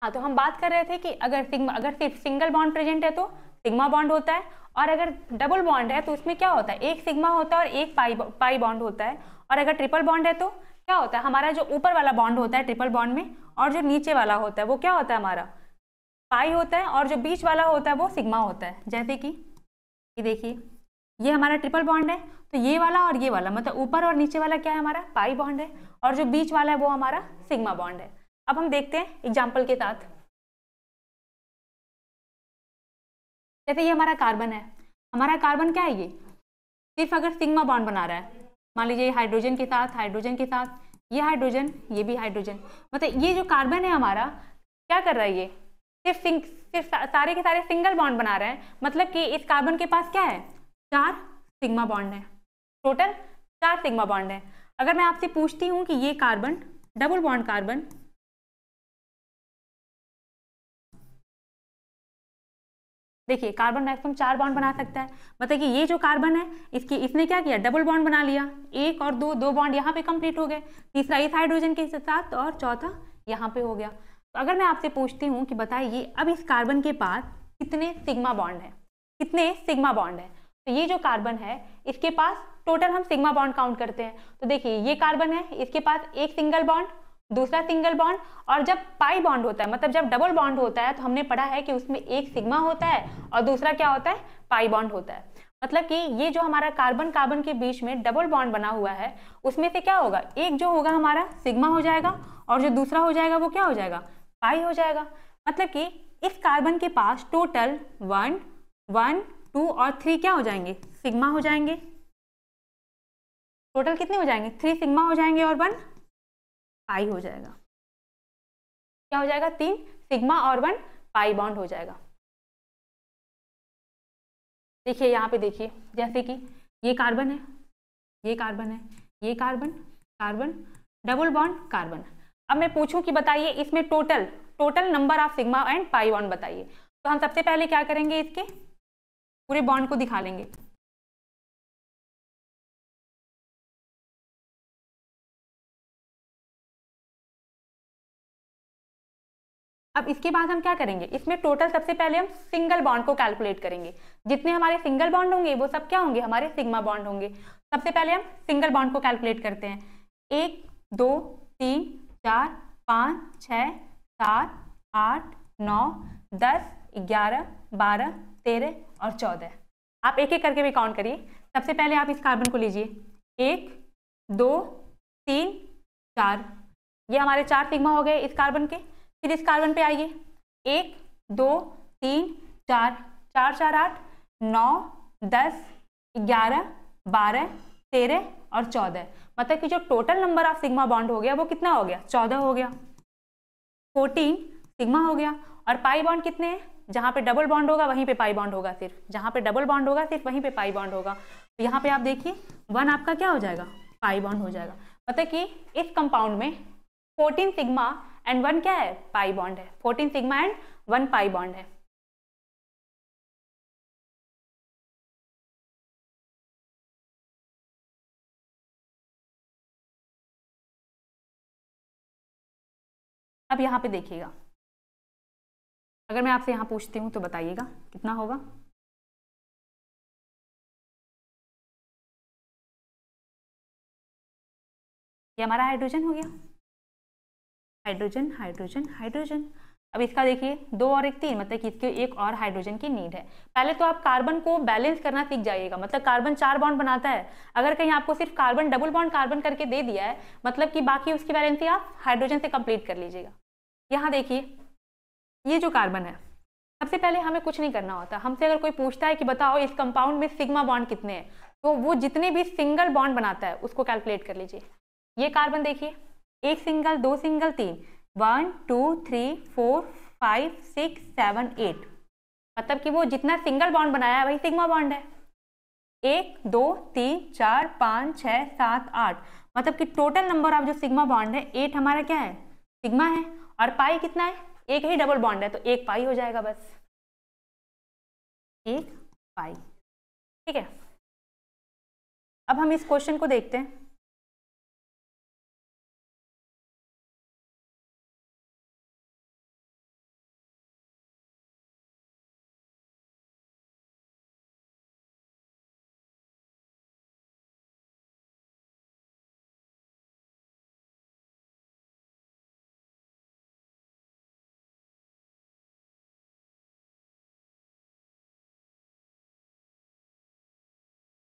हाँ तो हम बात कर रहे थे कि अगर सिग्मा अगर सिर्फ सिंगल बॉन्ड प्रेजेंट है तो सिग्मा बॉन्ड होता है और अगर डबल बॉन्ड है तो इसमें क्या होता है एक सिग्मा होता है और एक पाई पाई बॉन्ड होता है और अगर ट्रिपल बॉन्ड है तो क्या होता है हमारा जो ऊपर वाला बॉन्ड होता है ट्रिपल बॉन्ड में और जो नीचे वाला होता है वो क्या होता है हमारा पाई होता है और जो बीच वाला होता है वो सिग्मा होता है जैसे कि ये देखिए ये हमारा ट्रिपल बॉन्ड है तो ये वाला और ये वाला मतलब ऊपर और नीचे वाला क्या है हमारा पाई बॉन्ड है और जो बीच वाला है वो हमारा सिग्मा बॉन्ड है अब हम देखते हैं एग्जाम्पल के साथ जैसे ये हमारा कार्बन है हमारा कार्बन क्या है ये सिर्फ अगर सिग्मा बॉन्ड बना रहा है मान लीजिए हाइड्रोजन के साथ हाइड्रोजन के साथ ये हाइड्रोजन ये भी हाइड्रोजन मतलब ये जो कार्बन है हमारा क्या कर रहा है ये सिर्फ सिंग सिर्फ सारे के सारे सिंगल बॉन्ड बना रहे हैं मतलब कि इस कार्बन के पास क्या है चार सिग्मा बॉन्ड है टोटल चार सिग्मा बॉन्ड है अगर मैं आपसे पूछती हूँ कि ये कार्बन डबल बॉन्ड कार्बन देखिए कार्बन मैक्सिमम चार बॉन्ड बना सकता है मतलब कि ये जो कार्बन है इसकी इसने क्या किया डबल बॉन्ड बना लिया एक और दो दो बॉन्ड यहाँ पे कंप्लीट हो गए तीसरा इस हाइड्रोजन के साथ और चौथा यहाँ पे हो गया तो अगर मैं आपसे पूछती हूँ कि बताइए अब इस कार्बन के पास कितने सिग्मा बॉन्ड है कितने सिग्मा बॉन्ड है तो ये जो कार्बन है इसके पास टोटल हम सिग्मा बॉन्ड काउंट करते हैं तो देखिए ये कार्बन है इसके पास एक सिंगल बॉन्ड दूसरा सिंगल बॉन्ड और जब पाई बॉन्ड होता है मतलब जब डबल बॉन्ड होता है तो हमने पढ़ा है कि उसमें एक सिग्मा होता है और दूसरा क्या होता है पाई बॉन्ड होता है मतलब कि ये जो हमारा कार्बन कार्बन के बीच में डबल बॉन्ड बना हुआ है उसमें से क्या होगा एक जो होगा हमारा सिग्मा हो जाएगा और जो दूसरा हो जाएगा वो क्या हो जाएगा पाई हो जाएगा मतलब कि इस कार्बन के पास टोटल वन वन टू और थ्री क्या हो जाएंगे सिग्मा हो जाएंगे टोटल कितने हो जाएंगे थ्री सिग्मा हो जाएंगे और वन पाई हो जाएगा क्या हो जाएगा तीन सिग्मा और वन पाई बॉन्ड हो जाएगा देखिए यहाँ पे देखिए जैसे कि ये कार्बन है ये कार्बन है ये carbon carbon double bond carbon अब मैं पूछूं कि बताइए इसमें total total number of sigma and pi bond बताइए तो हम सबसे पहले क्या करेंगे इसके पूरे बॉन्ड को दिखा लेंगे अब इसके बाद हम क्या करेंगे इसमें टोटल सबसे पहले हम सिंगल बॉन्ड को कैलकुलेट करेंगे जितने हमारे सिंगल बॉन्ड होंगे वो सब क्या होंगे हमारे सिग्मा बॉन्ड होंगे सबसे पहले हम सिंगल बॉन्ड को कैलकुलेट करते हैं एक दो तीन चार पाँच छ सात आठ नौ दस ग्यारह बारह तेरह और चौदह आप एक एक करके भी काउंट करिए सबसे पहले आप इस कार्बन को लीजिए एक दो तीन चार ये हमारे चार सिग्मा हो गए इस कार्बन के फिर इस कार्बन पे आइए एक दो तीन चार चार चार आठ नौ दस ग्यारह बारह तेरह और चौदह मतलब कि जो total number of sigma bond हो गया वो कितना हो गया चौदह हो गया फोर्टीन सिग्मा हो गया और पाई बॉन्ड कितने हैं जहाँ पे डबल बॉन्ड होगा वहीं पे पाई बॉन्ड होगा सिर्फ जहाँ पे डबल बॉन्ड होगा सिर्फ वहीं पे पाई बॉन्ड होगा तो यहाँ पे आप देखिए वन आपका क्या हो जाएगा पाई बॉन्ड हो जाएगा मतलब कि इस कंपाउंड में फोर्टीन सिग्मा एंड वन क्या है पाई बॉन्ड है fourteen sigma and one pi bond है अब यहां पे देखिएगा अगर मैं आपसे यहां पूछती हूं तो बताइएगा कितना होगा ये हमारा हाइड्रोजन हो गया हाइड्रोजन हाइड्रोजन हाइड्रोजन अब इसका देखिए दो और एक तीन मतलब कि इसके एक और हाइड्रोजन की नीड है पहले तो आप कार्बन को बैलेंस करना सीख जाइएगा मतलब कार्बन चार बॉन्ड बनाता है अगर कहीं आपको सिर्फ कार्बन डबल बॉन्ड कार्बन करके दे दिया है मतलब कि बाकी उसकी बैलेंसी आप हाइड्रोजन से कंप्लीट कर लीजिएगा यहाँ देखिए ये जो कार्बन है सबसे पहले हमें कुछ नहीं करना होता हमसे अगर कोई पूछता है कि बताओ इस कंपाउंड में सिग्मा बॉन्ड कितने हैं तो वो जितने भी सिंगल बॉन्ड बनाता है उसको कैलकुलेट कर लीजिए ये कार्बन देखिए एक सिंगल दो सिंगल तीन one two three four five six seven eight मतलब कि वो जितना सिंगल बॉन्ड बनाया है वही सिग्मा बॉन्ड है एक दो तीन चार पाँच छः सात आठ मतलब कि टोटल नंबर ऑफ जो सिग्मा बॉन्ड है एट हमारा क्या है सिग्मा है और पाई कितना है एक ही डबल बॉन्ड है तो एक पाई हो जाएगा बस एक पाई ठीक है अब हम इस क्वेश्चन को देखते हैं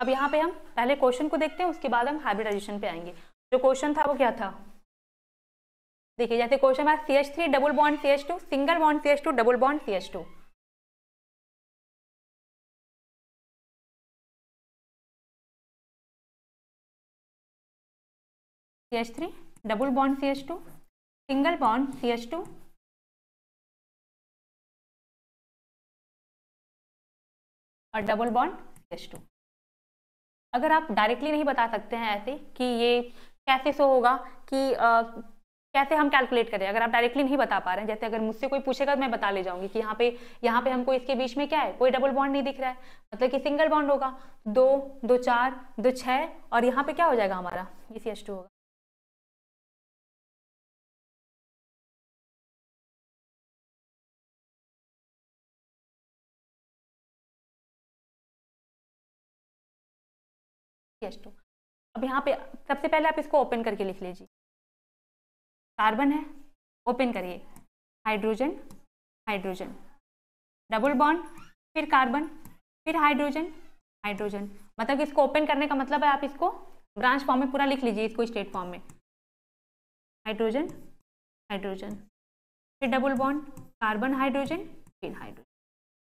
अब यहाँ पे हम पहले क्वेश्चन को देखते हैं उसके बाद हम हाइब्रिडाइजेशन पे आएंगे जो क्वेश्चन था वो क्या था देखिए जैसे क्वेश्चन हमारा C H three double bond C H two single bond C H two double bond C H two C H three double bond C H two single bond C H two और double bond C H two अगर आप directly नहीं बता सकते हैं ऐसे कि ये कैसे सो होगा कि आ, कैसे हम कैलकुलेट करें अगर आप डायरेक्टली नहीं बता पा रहे हैं जैसे अगर मुझसे कोई पूछेगा तो मैं बता ले जाऊंगी कि यहाँ पे यहाँ पे हमको इसके बीच में क्या है कोई डबल बॉन्ड नहीं दिख रहा है मतलब कि सिंगल बॉन्ड होगा दो दो चार दो छः और यहाँ पे क्या हो जाएगा हमारा ये सी एस टू होगा एच टू अब यहाँ पे सबसे पहले आप इसको ओपन करके लिख लीजिए कार्बन है ओपन करिए हाइड्रोजन हाइड्रोजन डबल बॉन्ड फिर कार्बन फिर हाइड्रोजन हाइड्रोजन मतलब इसको ओपन करने का मतलब है आप इसको ब्रांच फॉर्म में पूरा लिख लीजिए इसको स्टेट फॉर्म में हाइड्रोजन हाइड्रोजन फिर डबल बॉन्ड कार्बन हाइड्रोजन फिर हाइड्रोजन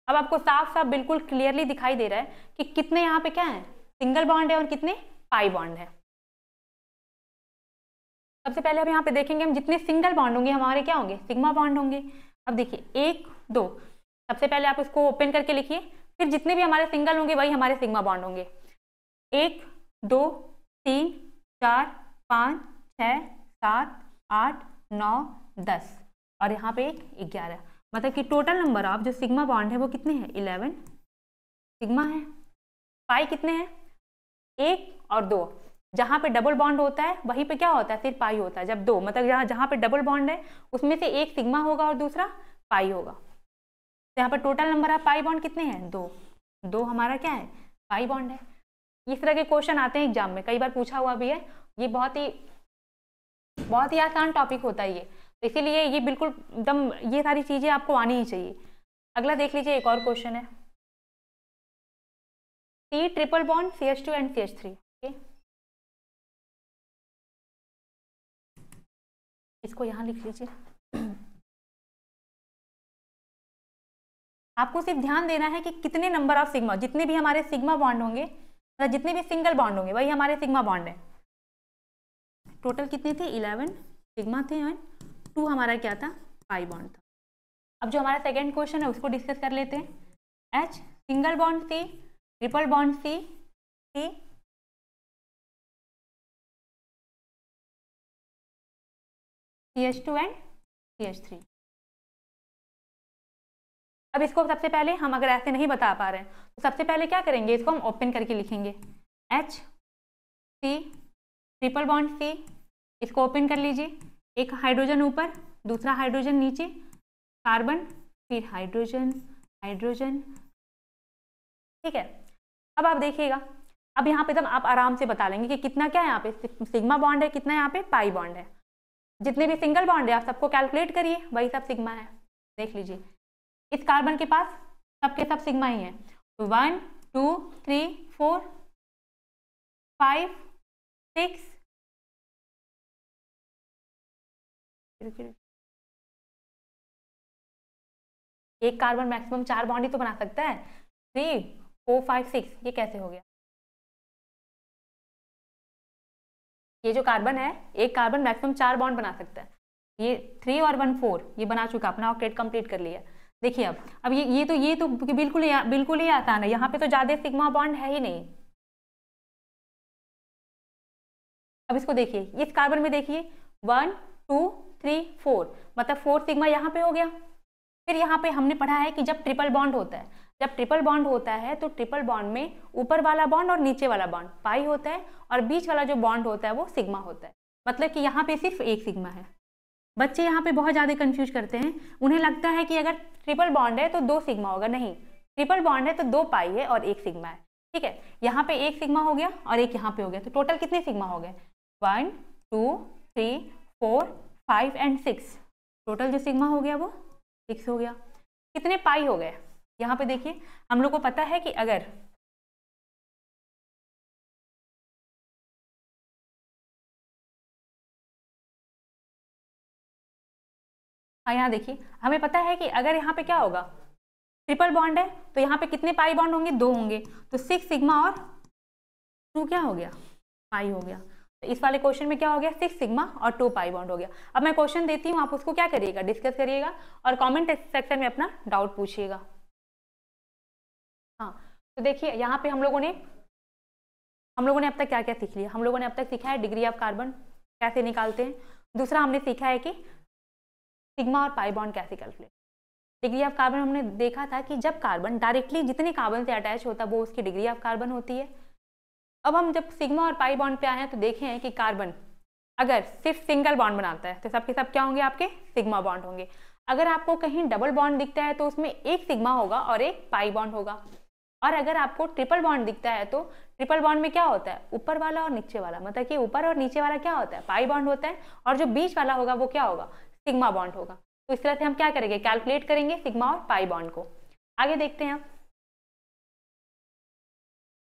अब आपको साफ साफ बिल्कुल क्लियरली दिखाई दे रहा है कि कितने यहाँ पे क्या है सिंगल बॉन्ड है और कितने पाई बॉन्ड है सबसे पहले हम यहाँ पे देखेंगे हम जितने सिंगल बॉन्ड होंगे हमारे क्या होंगे सिग्मा बॉन्ड होंगे अब देखिए एक दो सबसे पहले आप इसको ओपन करके लिखिए फिर जितने भी हमारे सिंगल होंगे वही हमारे सिग्मा बॉन्ड होंगे एक दो तीन चार पाँच छ सात आठ नौ दस और यहाँ पे एक ग्यारह मतलब कि टोटल नंबर ऑफ जो सिग्मा बॉन्ड है वो कितने हैं इलेवन सिग्मा है पाई कितने हैं एक और दो जहाँ पे डबल बॉन्ड होता है वहीं पे क्या होता है सिर्फ पाई होता है जब दो मतलब जहाँ जहाँ पे डबल बॉन्ड है उसमें से एक सिग्मा होगा और दूसरा पाई होगा तो यहाँ पर total number of pi bond कितने हैं दो दो हमारा क्या है पाई बॉन्ड है इस तरह के क्वेश्चन आते हैं एग्जाम में कई बार पूछा हुआ भी है ये बहुत ही बहुत ही आसान टॉपिक होता है ये तो इसीलिए ये बिल्कुल एकदम ये सारी चीज़ें आपको आनी ही चाहिए अगला देख लीजिए एक और क्वेश्चन है C triple bond CH2 and CH3 okay इसको यहाँ लिख लीजिए आपको सिर्फ ध्यान देना है कि कितने नंबर ऑफ सिग्मा जितने भी हमारे सिग्मा बॉन्ड होंगे मतलब जितने भी सिंगल बॉन्ड होंगे वही हमारे सिग्मा बॉन्ड है टोटल कितने थे इलेवन सिग्मा थे और टू हमारा क्या था पाई बॉन्ड था अब जो हमारा सेकेंड क्वेश्चन है उसको डिस्कस कर लेते हैं एच सिंगल बॉन्ड थी triple bond C C C H two and C H three अब इसको सबसे पहले हम अगर ऐसे नहीं बता पा रहे हैं तो सबसे पहले क्या करेंगे इसको हम ओपन करके लिखेंगे H C triple bond C इसको ओपन कर लीजिए एक हाइड्रोजन ऊपर दूसरा हाइड्रोजन नीचे कार्बन फिर हाइड्रोजन हाइड्रोजन ठीक है अब आप देखिएगा अब यहाँ पे तब तो आप आराम से बता लेंगे कि कितना क्या यहाँ पे सिग्मा बॉन्ड है कितना यहाँ पे पाई बॉन्ड है जितने भी सिंगल बॉन्ड है आप सबको कैलकुलेट करिए वही सब सिग्मा है देख लीजिए इस कार्बन के पास सबके सब सिग्मा ही है तो one two three four five six एक कार्बन मैक्सिमम चार बॉन्ड ही तो बना सकता है थ्री फोर फाइव सिक्स ये कैसे हो गया ये जो कार्बन है एक कार्बन मैक्सिमम चार बॉन्ड बना सकता है ये थ्री और वन फोर ये बना चुका अपना ऑक्टेट कंप्लीट कर लिया देखिए अब अब ये ये तो ये तो बिल्कुल ही बिल्कुल ही आसान है यहाँ पे तो ज़्यादा सिग्मा बॉन्ड है ही नहीं अब इसको देखिए इस कार्बन में देखिए वन टू थ्री फोर मतलब फोर सिग्मा यहाँ पे हो गया फिर यहाँ पे हमने पढ़ा है कि जब ट्रिपल बॉन्ड होता है जब ट्रिपल बॉन्ड होता है तो ट्रिपल बॉन्ड में ऊपर वाला बॉन्ड और नीचे वाला बॉन्ड पाई होता है और बीच वाला जो बॉन्ड होता है वो सिग्मा होता है मतलब कि यहाँ पे सिर्फ एक सिग्मा है बच्चे यहाँ पे बहुत ज़्यादा कंफ्यूज करते हैं उन्हें लगता है कि अगर ट्रिपल बॉन्ड है तो दो सिग्मा होगा नहीं ट्रिपल बॉन्ड है तो दो पाई है और एक सिग्मा है ठीक है यहाँ पे एक सिग्मा हो गया और एक यहाँ पे हो गया तो टोटल कितने सिग्मा हो गए one two three four five and six total जो सिग्मा हो गया वो सिक्स हो गया कितने पाई हो गए यहां पे देखिए हम लोग को पता है कि अगर हाँ यहाँ देखिए हमें पता है कि अगर यहाँ पे क्या होगा ट्रिपल बॉन्ड है तो यहाँ पे कितने पाई बॉन्ड होंगे दो होंगे तो सिक्स सिग्मा और टू क्या हो गया पाई हो गया तो इस वाले क्वेश्चन में क्या हो गया सिक्स सिग्मा और टू पाई बॉन्ड हो गया अब मैं क्वेश्चन देती हूँ आप उसको क्या करिएगा डिस्कस करिएगा और कॉमेंट सेक्शन में अपना डाउट पूछिएगा तो देखिए यहाँ पे हम लोगों ने हम लोगों ने अब तक क्या क्या सीख लिया हम लोगों ने अब तक सीखा है डिग्री ऑफ कार्बन कैसे निकालते हैं दूसरा हमने सीखा है कि सिग्मा और पाई बॉन्ड कैसे कैलकुलेट डिग्री ऑफ कार्बन हमने देखा था कि जब कार्बन डायरेक्टली जितने कार्बन से अटैच होता है वो उसकी डिग्री ऑफ कार्बन होती है अब हम जब सिग्मा और पाई बॉन्ड पे आए हैं तो देखे हैं कि कार्बन अगर सिर्फ सिंगल बॉन्ड बनाता है तो सबके सब क्या होंगे आपके सिग्मा बॉन्ड होंगे अगर आपको कहीं डबल बॉन्ड दिखता है तो उसमें एक सिग्मा होगा और एक पाई बॉन्ड होगा और अगर आपको ट्रिपल बॉन्ड दिखता है तो ट्रिपल बॉन्ड में क्या होता है ऊपर वाला और नीचे वाला मतलब कि ऊपर और नीचे वाला क्या होता है पाई बॉन्ड होता है और जो बीच वाला होगा वो क्या होगा सिग्मा बॉन्ड होगा तो इस तरह से हम क्या करेंगे कैलकुलेट करेंगे सिग्मा और पाई बॉन्ड को आगे देखते हैं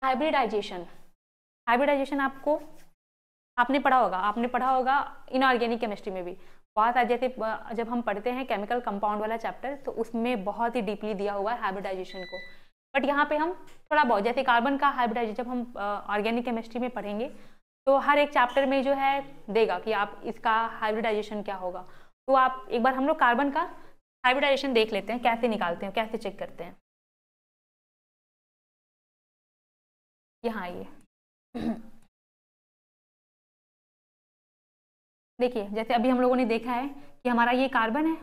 हाइब्रिडाइजेशन हाइब्रिडाइजेशन आपको आपने पढ़ा होगा आपने पढ़ा होगा इनऑर्गेनिक केमिस्ट्री में भी बहुत जैसे जब हम पढ़ते हैं केमिकल कंपाउंड वाला चैप्टर तो उसमें बहुत ही डीपली दिया हुआ है हाइब्रिडाइजेशन को बट यहाँ पे हम थोड़ा बहुत जैसे कार्बन का हाइब्रिडाइज जब हम ऑर्गेनिक केमिस्ट्री में पढ़ेंगे तो हर एक चैप्टर में जो है देगा कि आप इसका हाइब्रिडाइजेशन क्या होगा तो आप एक बार हम लोग कार्बन का हाइब्रिडाइजेशन देख लेते हैं कैसे निकालते हैं कैसे चेक करते हैं यहाँ ये देखिए जैसे अभी हम लोगों ने देखा है कि हमारा ये कार्बन है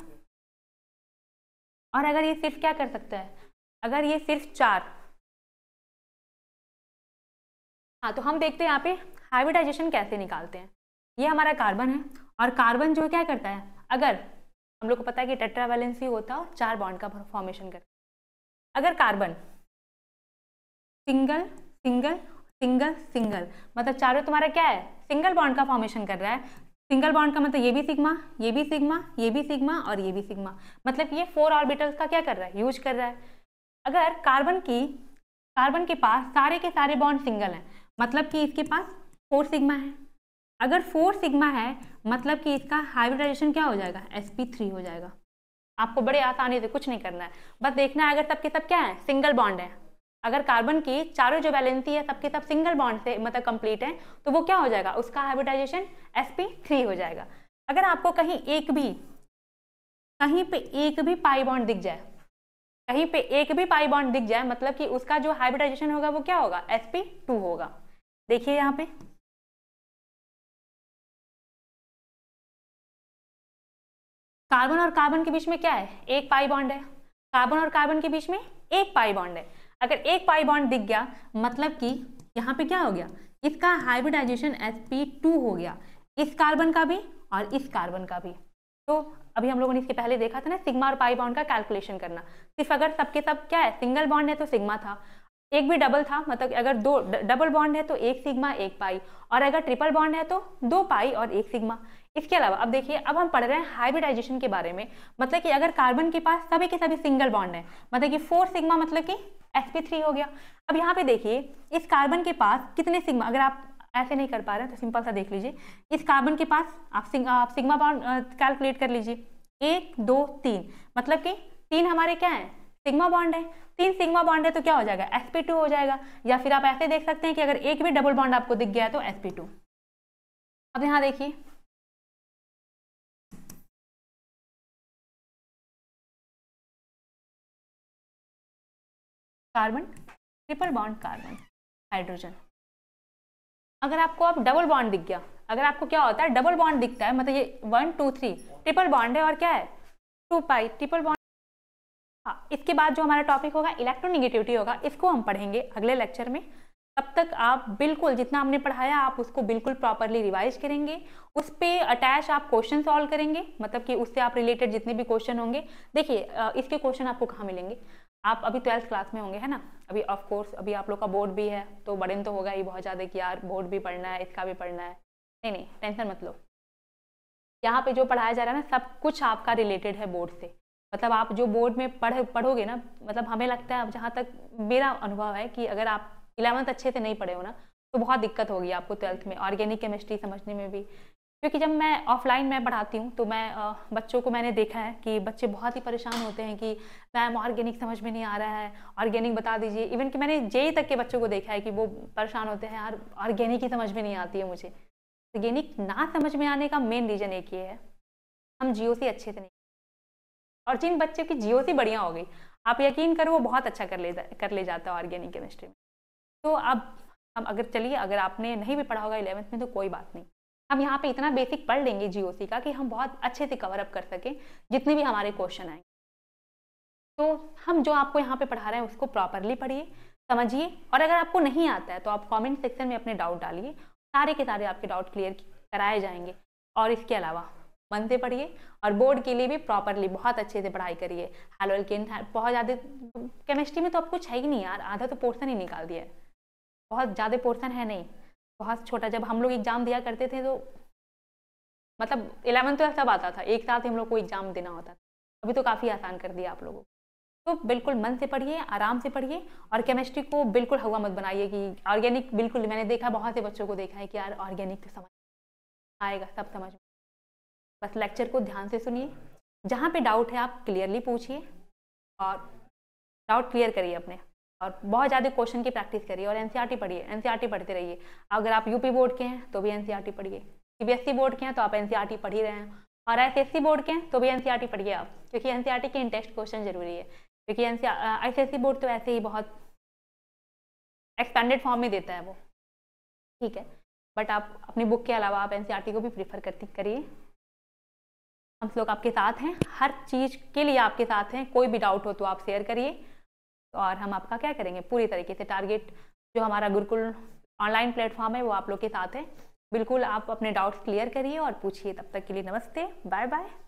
और अगर ये सिर्फ क्या कर सकता है अगर ये सिर्फ चार हाँ तो हम देखते हैं यहाँ पे हाइब्रिडाइजेशन कैसे निकालते हैं ये हमारा कार्बन है और कार्बन जो क्या करता है अगर हम लोग को पता है कि टेट्रावैलेंस ही होता है और चार बॉन्ड का फॉर्मेशन करता है अगर carbon single single single single मतलब चारों तुम्हारा क्या है सिंगल बॉन्ड का फॉर्मेशन कर रहा है सिंगल बॉन्ड का मतलब ये भी सिग्मा ये भी सिग्मा ये भी सिग्मा और ये भी सिग्मा मतलब ये फोर ऑर्बिटल्स का क्या कर रहा है यूज कर रहा है अगर कार्बन की कार्बन के पास सारे के सारे बॉन्ड सिंगल हैं मतलब कि इसके पास फोर सिग्मा है अगर फोर सिग्मा है मतलब कि इसका हाइब्रिडाइजेशन क्या हो जाएगा sp3 हो जाएगा आपको बड़े आसानी से कुछ नहीं करना है बस देखना है अगर सबके सब क्या है सिंगल बॉन्ड है अगर कार्बन की चारों जो वैलेंसी है सबके सब सिंगल बॉन्ड से मतलब कंप्लीट है तो वो क्या हो जाएगा उसका हाइब्रिडाइजेशन sp3 हो जाएगा अगर आपको कहीं एक भी कहीं पे एक भी पाई बॉन्ड दिख जाए कहीं पे एक भी पाई बॉन्ड दिख जाए मतलब कि उसका जो हाइब्रिडाइजेशन होगा वो क्या होगा sp2 होगा देखिए यहाँ पे कार्बन और कार्बन के बीच में क्या है एक पाई बॉन्ड है कार्बन और कार्बन के बीच में एक पाई बॉन्ड है अगर एक पाई बॉन्ड दिख गया मतलब कि यहाँ पे क्या हो गया इसका हाइब्रिडाइजेशन sp2 हो गया इस कार्बन का भी और इस कार्बन का भी तो अभी हम लोगों ने इसके पहले देखा था ना सिग्मा और पाई बाउंड का कैलकुलेशन करना सिर्फ अगर सबके सब क्या है सिंगल बॉन्ड है तो सिग्मा था एक भी डबल था मतलब अगर दो डबल बॉन्ड है तो एक सिग्मा एक पाई और अगर ट्रिपल बॉन्ड है तो दो पाई और एक सिग्मा इसके अलावा अब देखिए अब हम पढ़ रहे हैं हाइब्रिडाइजेशन के बारे में मतलब कि अगर कार्बन के पास सभी के सभी सिंगल बॉन्ड है मतलब कि फोर सिग्मा मतलब कि थ्री हो गया अब यहाँ पे देखिए इस कार्बन के पास कितने सिग्मा अगर आप ऐसे नहीं कर पा रहे तो सिंपल सा देख लीजिए इस कार्बन के पास आप सिंग, आप सिग्मा बाउंड कैलकुलेट कर लीजिए एक दो तीन मतलब कि तीन हमारे क्या है सिग्मा बॉन्ड है तीन सिग्मा बॉन्ड है तो क्या हो जाएगा टू हो जाएगा या फिर आप ऐसे देख सकते हैं कि अगर एक भी डबल बॉन्ड आपको दिख गया है तो टू अब यहाँ देखिए carbon triple bond carbon hydrogen अगर आपको अब डबल बॉन्ड दिख गया अगर आपको क्या होता है डबल बॉन्ड दिखता है मतलब ये one two three triple bond है और क्या है टू पाई ट्रिपल बॉन्ड हाँ इसके बाद जो हमारा टॉपिक होगा इलेक्ट्रोनिगेटिविटी होगा इसको हम पढ़ेंगे अगले लेक्चर में तब तक आप बिल्कुल जितना हमने पढ़ाया आप उसको बिल्कुल प्रॉपरली रिवाइज करेंगे उस पर अटैच आप क्वेश्चन सॉल्व करेंगे मतलब कि उससे आप रिलेटेड जितने भी क्वेश्चन होंगे देखिए इसके क्वेश्चन आपको कहाँ मिलेंगे आप अभी ट्वेल्थ क्लास में होंगे है ना अभी ऑफ कोर्स अभी आप लोग का बोर्ड भी है तो बर्डन तो होगा ही बहुत ज़्यादा कि यार बोर्ड भी पढ़ना है इसका भी पढ़ना है नहीं नहीं टेंशन मत लो यहाँ पे जो पढ़ाया जा रहा है ना सब कुछ आपका रिलेटेड है बोर्ड से मतलब आप जो बोर्ड में पढ़ पढ़ोगे ना मतलब हमें लगता है अब जहाँ तक मेरा अनुभव है कि अगर आप इलेवंथ अच्छे से नहीं पढ़े हो ना तो बहुत दिक्कत होगी आपको ट्वेल्थ में ऑर्गेनिक केमिस्ट्री समझने में भी क्योंकि जब मैं ऑफलाइन मैं पढ़ाती हूँ तो मैं बच्चों को मैंने देखा है कि बच्चे बहुत ही परेशान होते हैं कि मैम ऑर्गेनिक समझ में नहीं आ रहा है ऑर्गेनिक बता दीजिए इवन कि मैंने जे e तक के बच्चों को देखा है कि वो परेशान होते हैं यार ऑर्गेनिक ही समझ में नहीं आती है मुझे ऑर्गेनिक ना समझ में आने का मेन रीज़न एक ये है हम जियो से अच्छे से नहीं और जिन बच्चों की जियो से बढ़िया हो गई आप यकीन करो वो बहुत अच्छा कर ले कर ले जाता है ऑर्गेनिक केमिस्ट्री में तो अब हम अगर चलिए अगर आपने नहीं भी पढ़ा होगा इलेवंथ में तो कोई बात नहीं हम यहाँ पे इतना बेसिक पढ़ लेंगे जीओसी का कि हम बहुत अच्छे से कवर अप कर सकें जितने भी हमारे क्वेश्चन आएंगे तो हम जो आपको यहाँ पे पढ़ा रहे हैं उसको प्रॉपरली पढ़िए समझिए और अगर आपको नहीं आता है तो आप कमेंट सेक्शन में अपने डाउट डालिए सारे के सारे आपके डाउट क्लियर कराए जाएंगे और इसके अलावा मन से पढ़िए और बोर्ड के लिए भी प्रॉपरली बहुत अच्छे से पढ़ाई करिए हेलो एल्केन बहुत ज़्यादा केमिस्ट्री में तो अब कुछ है ही नहीं यार आधा तो पोर्सन ही निकाल दिया है बहुत ज़्यादा पोर्सन है नहीं बहुत छोटा जब हम लोग एग्ज़ाम दिया करते थे तो मतलब इलेवन ट्वेल्थ सब आता था एक साथ हम लोग को एग्ज़ाम देना होता था अभी तो काफ़ी आसान कर दिया आप लोगों को तो बिल्कुल मन से पढ़िए आराम से पढ़िए और केमिस्ट्री को बिल्कुल हवा मत बनाइए कि ऑर्गेनिक बिल्कुल मैंने देखा बहुत से बच्चों को देखा है कि यार ऑर्गेनिक तो समझ आएगा सब समझ में बस लेक्चर को ध्यान से सुनिए जहाँ पे डाउट है आप क्लियरली पूछिए और डाउट क्लियर करिए अपने और बहुत ज़्यादा क्वेश्चन की प्रैक्टिस करिए और एन e पढ़िए एन e पढ़ते रहिए अगर आप यूपी बोर्ड के हैं तो भी एन e पढ़िए सी बोर्ड के हैं तो आप एन पढ़ ही रहे हैं और आई बोर्ड के हैं तो भी एन पढ़िए आप क्योंकि एन के इंटेक्स्ट क्वेश्चन जरूरी है क्योंकि एन आई बोर्ड तो ऐसे ही बहुत एक्सपेंडेड फॉर्म में देता है वो ठीक है बट आप अपनी बुक के अलावा आप एन को भी प्रीफर करती करिए हम लोग आपके साथ हैं हर चीज़ के लिए आपके साथ हैं कोई भी डाउट हो तो आप शेयर करिए तो और हम आपका क्या करेंगे पूरी तरीके से टारगेट जो हमारा गुरुकुल ऑनलाइन प्लेटफॉर्म है वो आप लोग के साथ है बिल्कुल आप अपने डाउट्स क्लियर करिए और पूछिए तब तक के लिए नमस्ते बाय बाय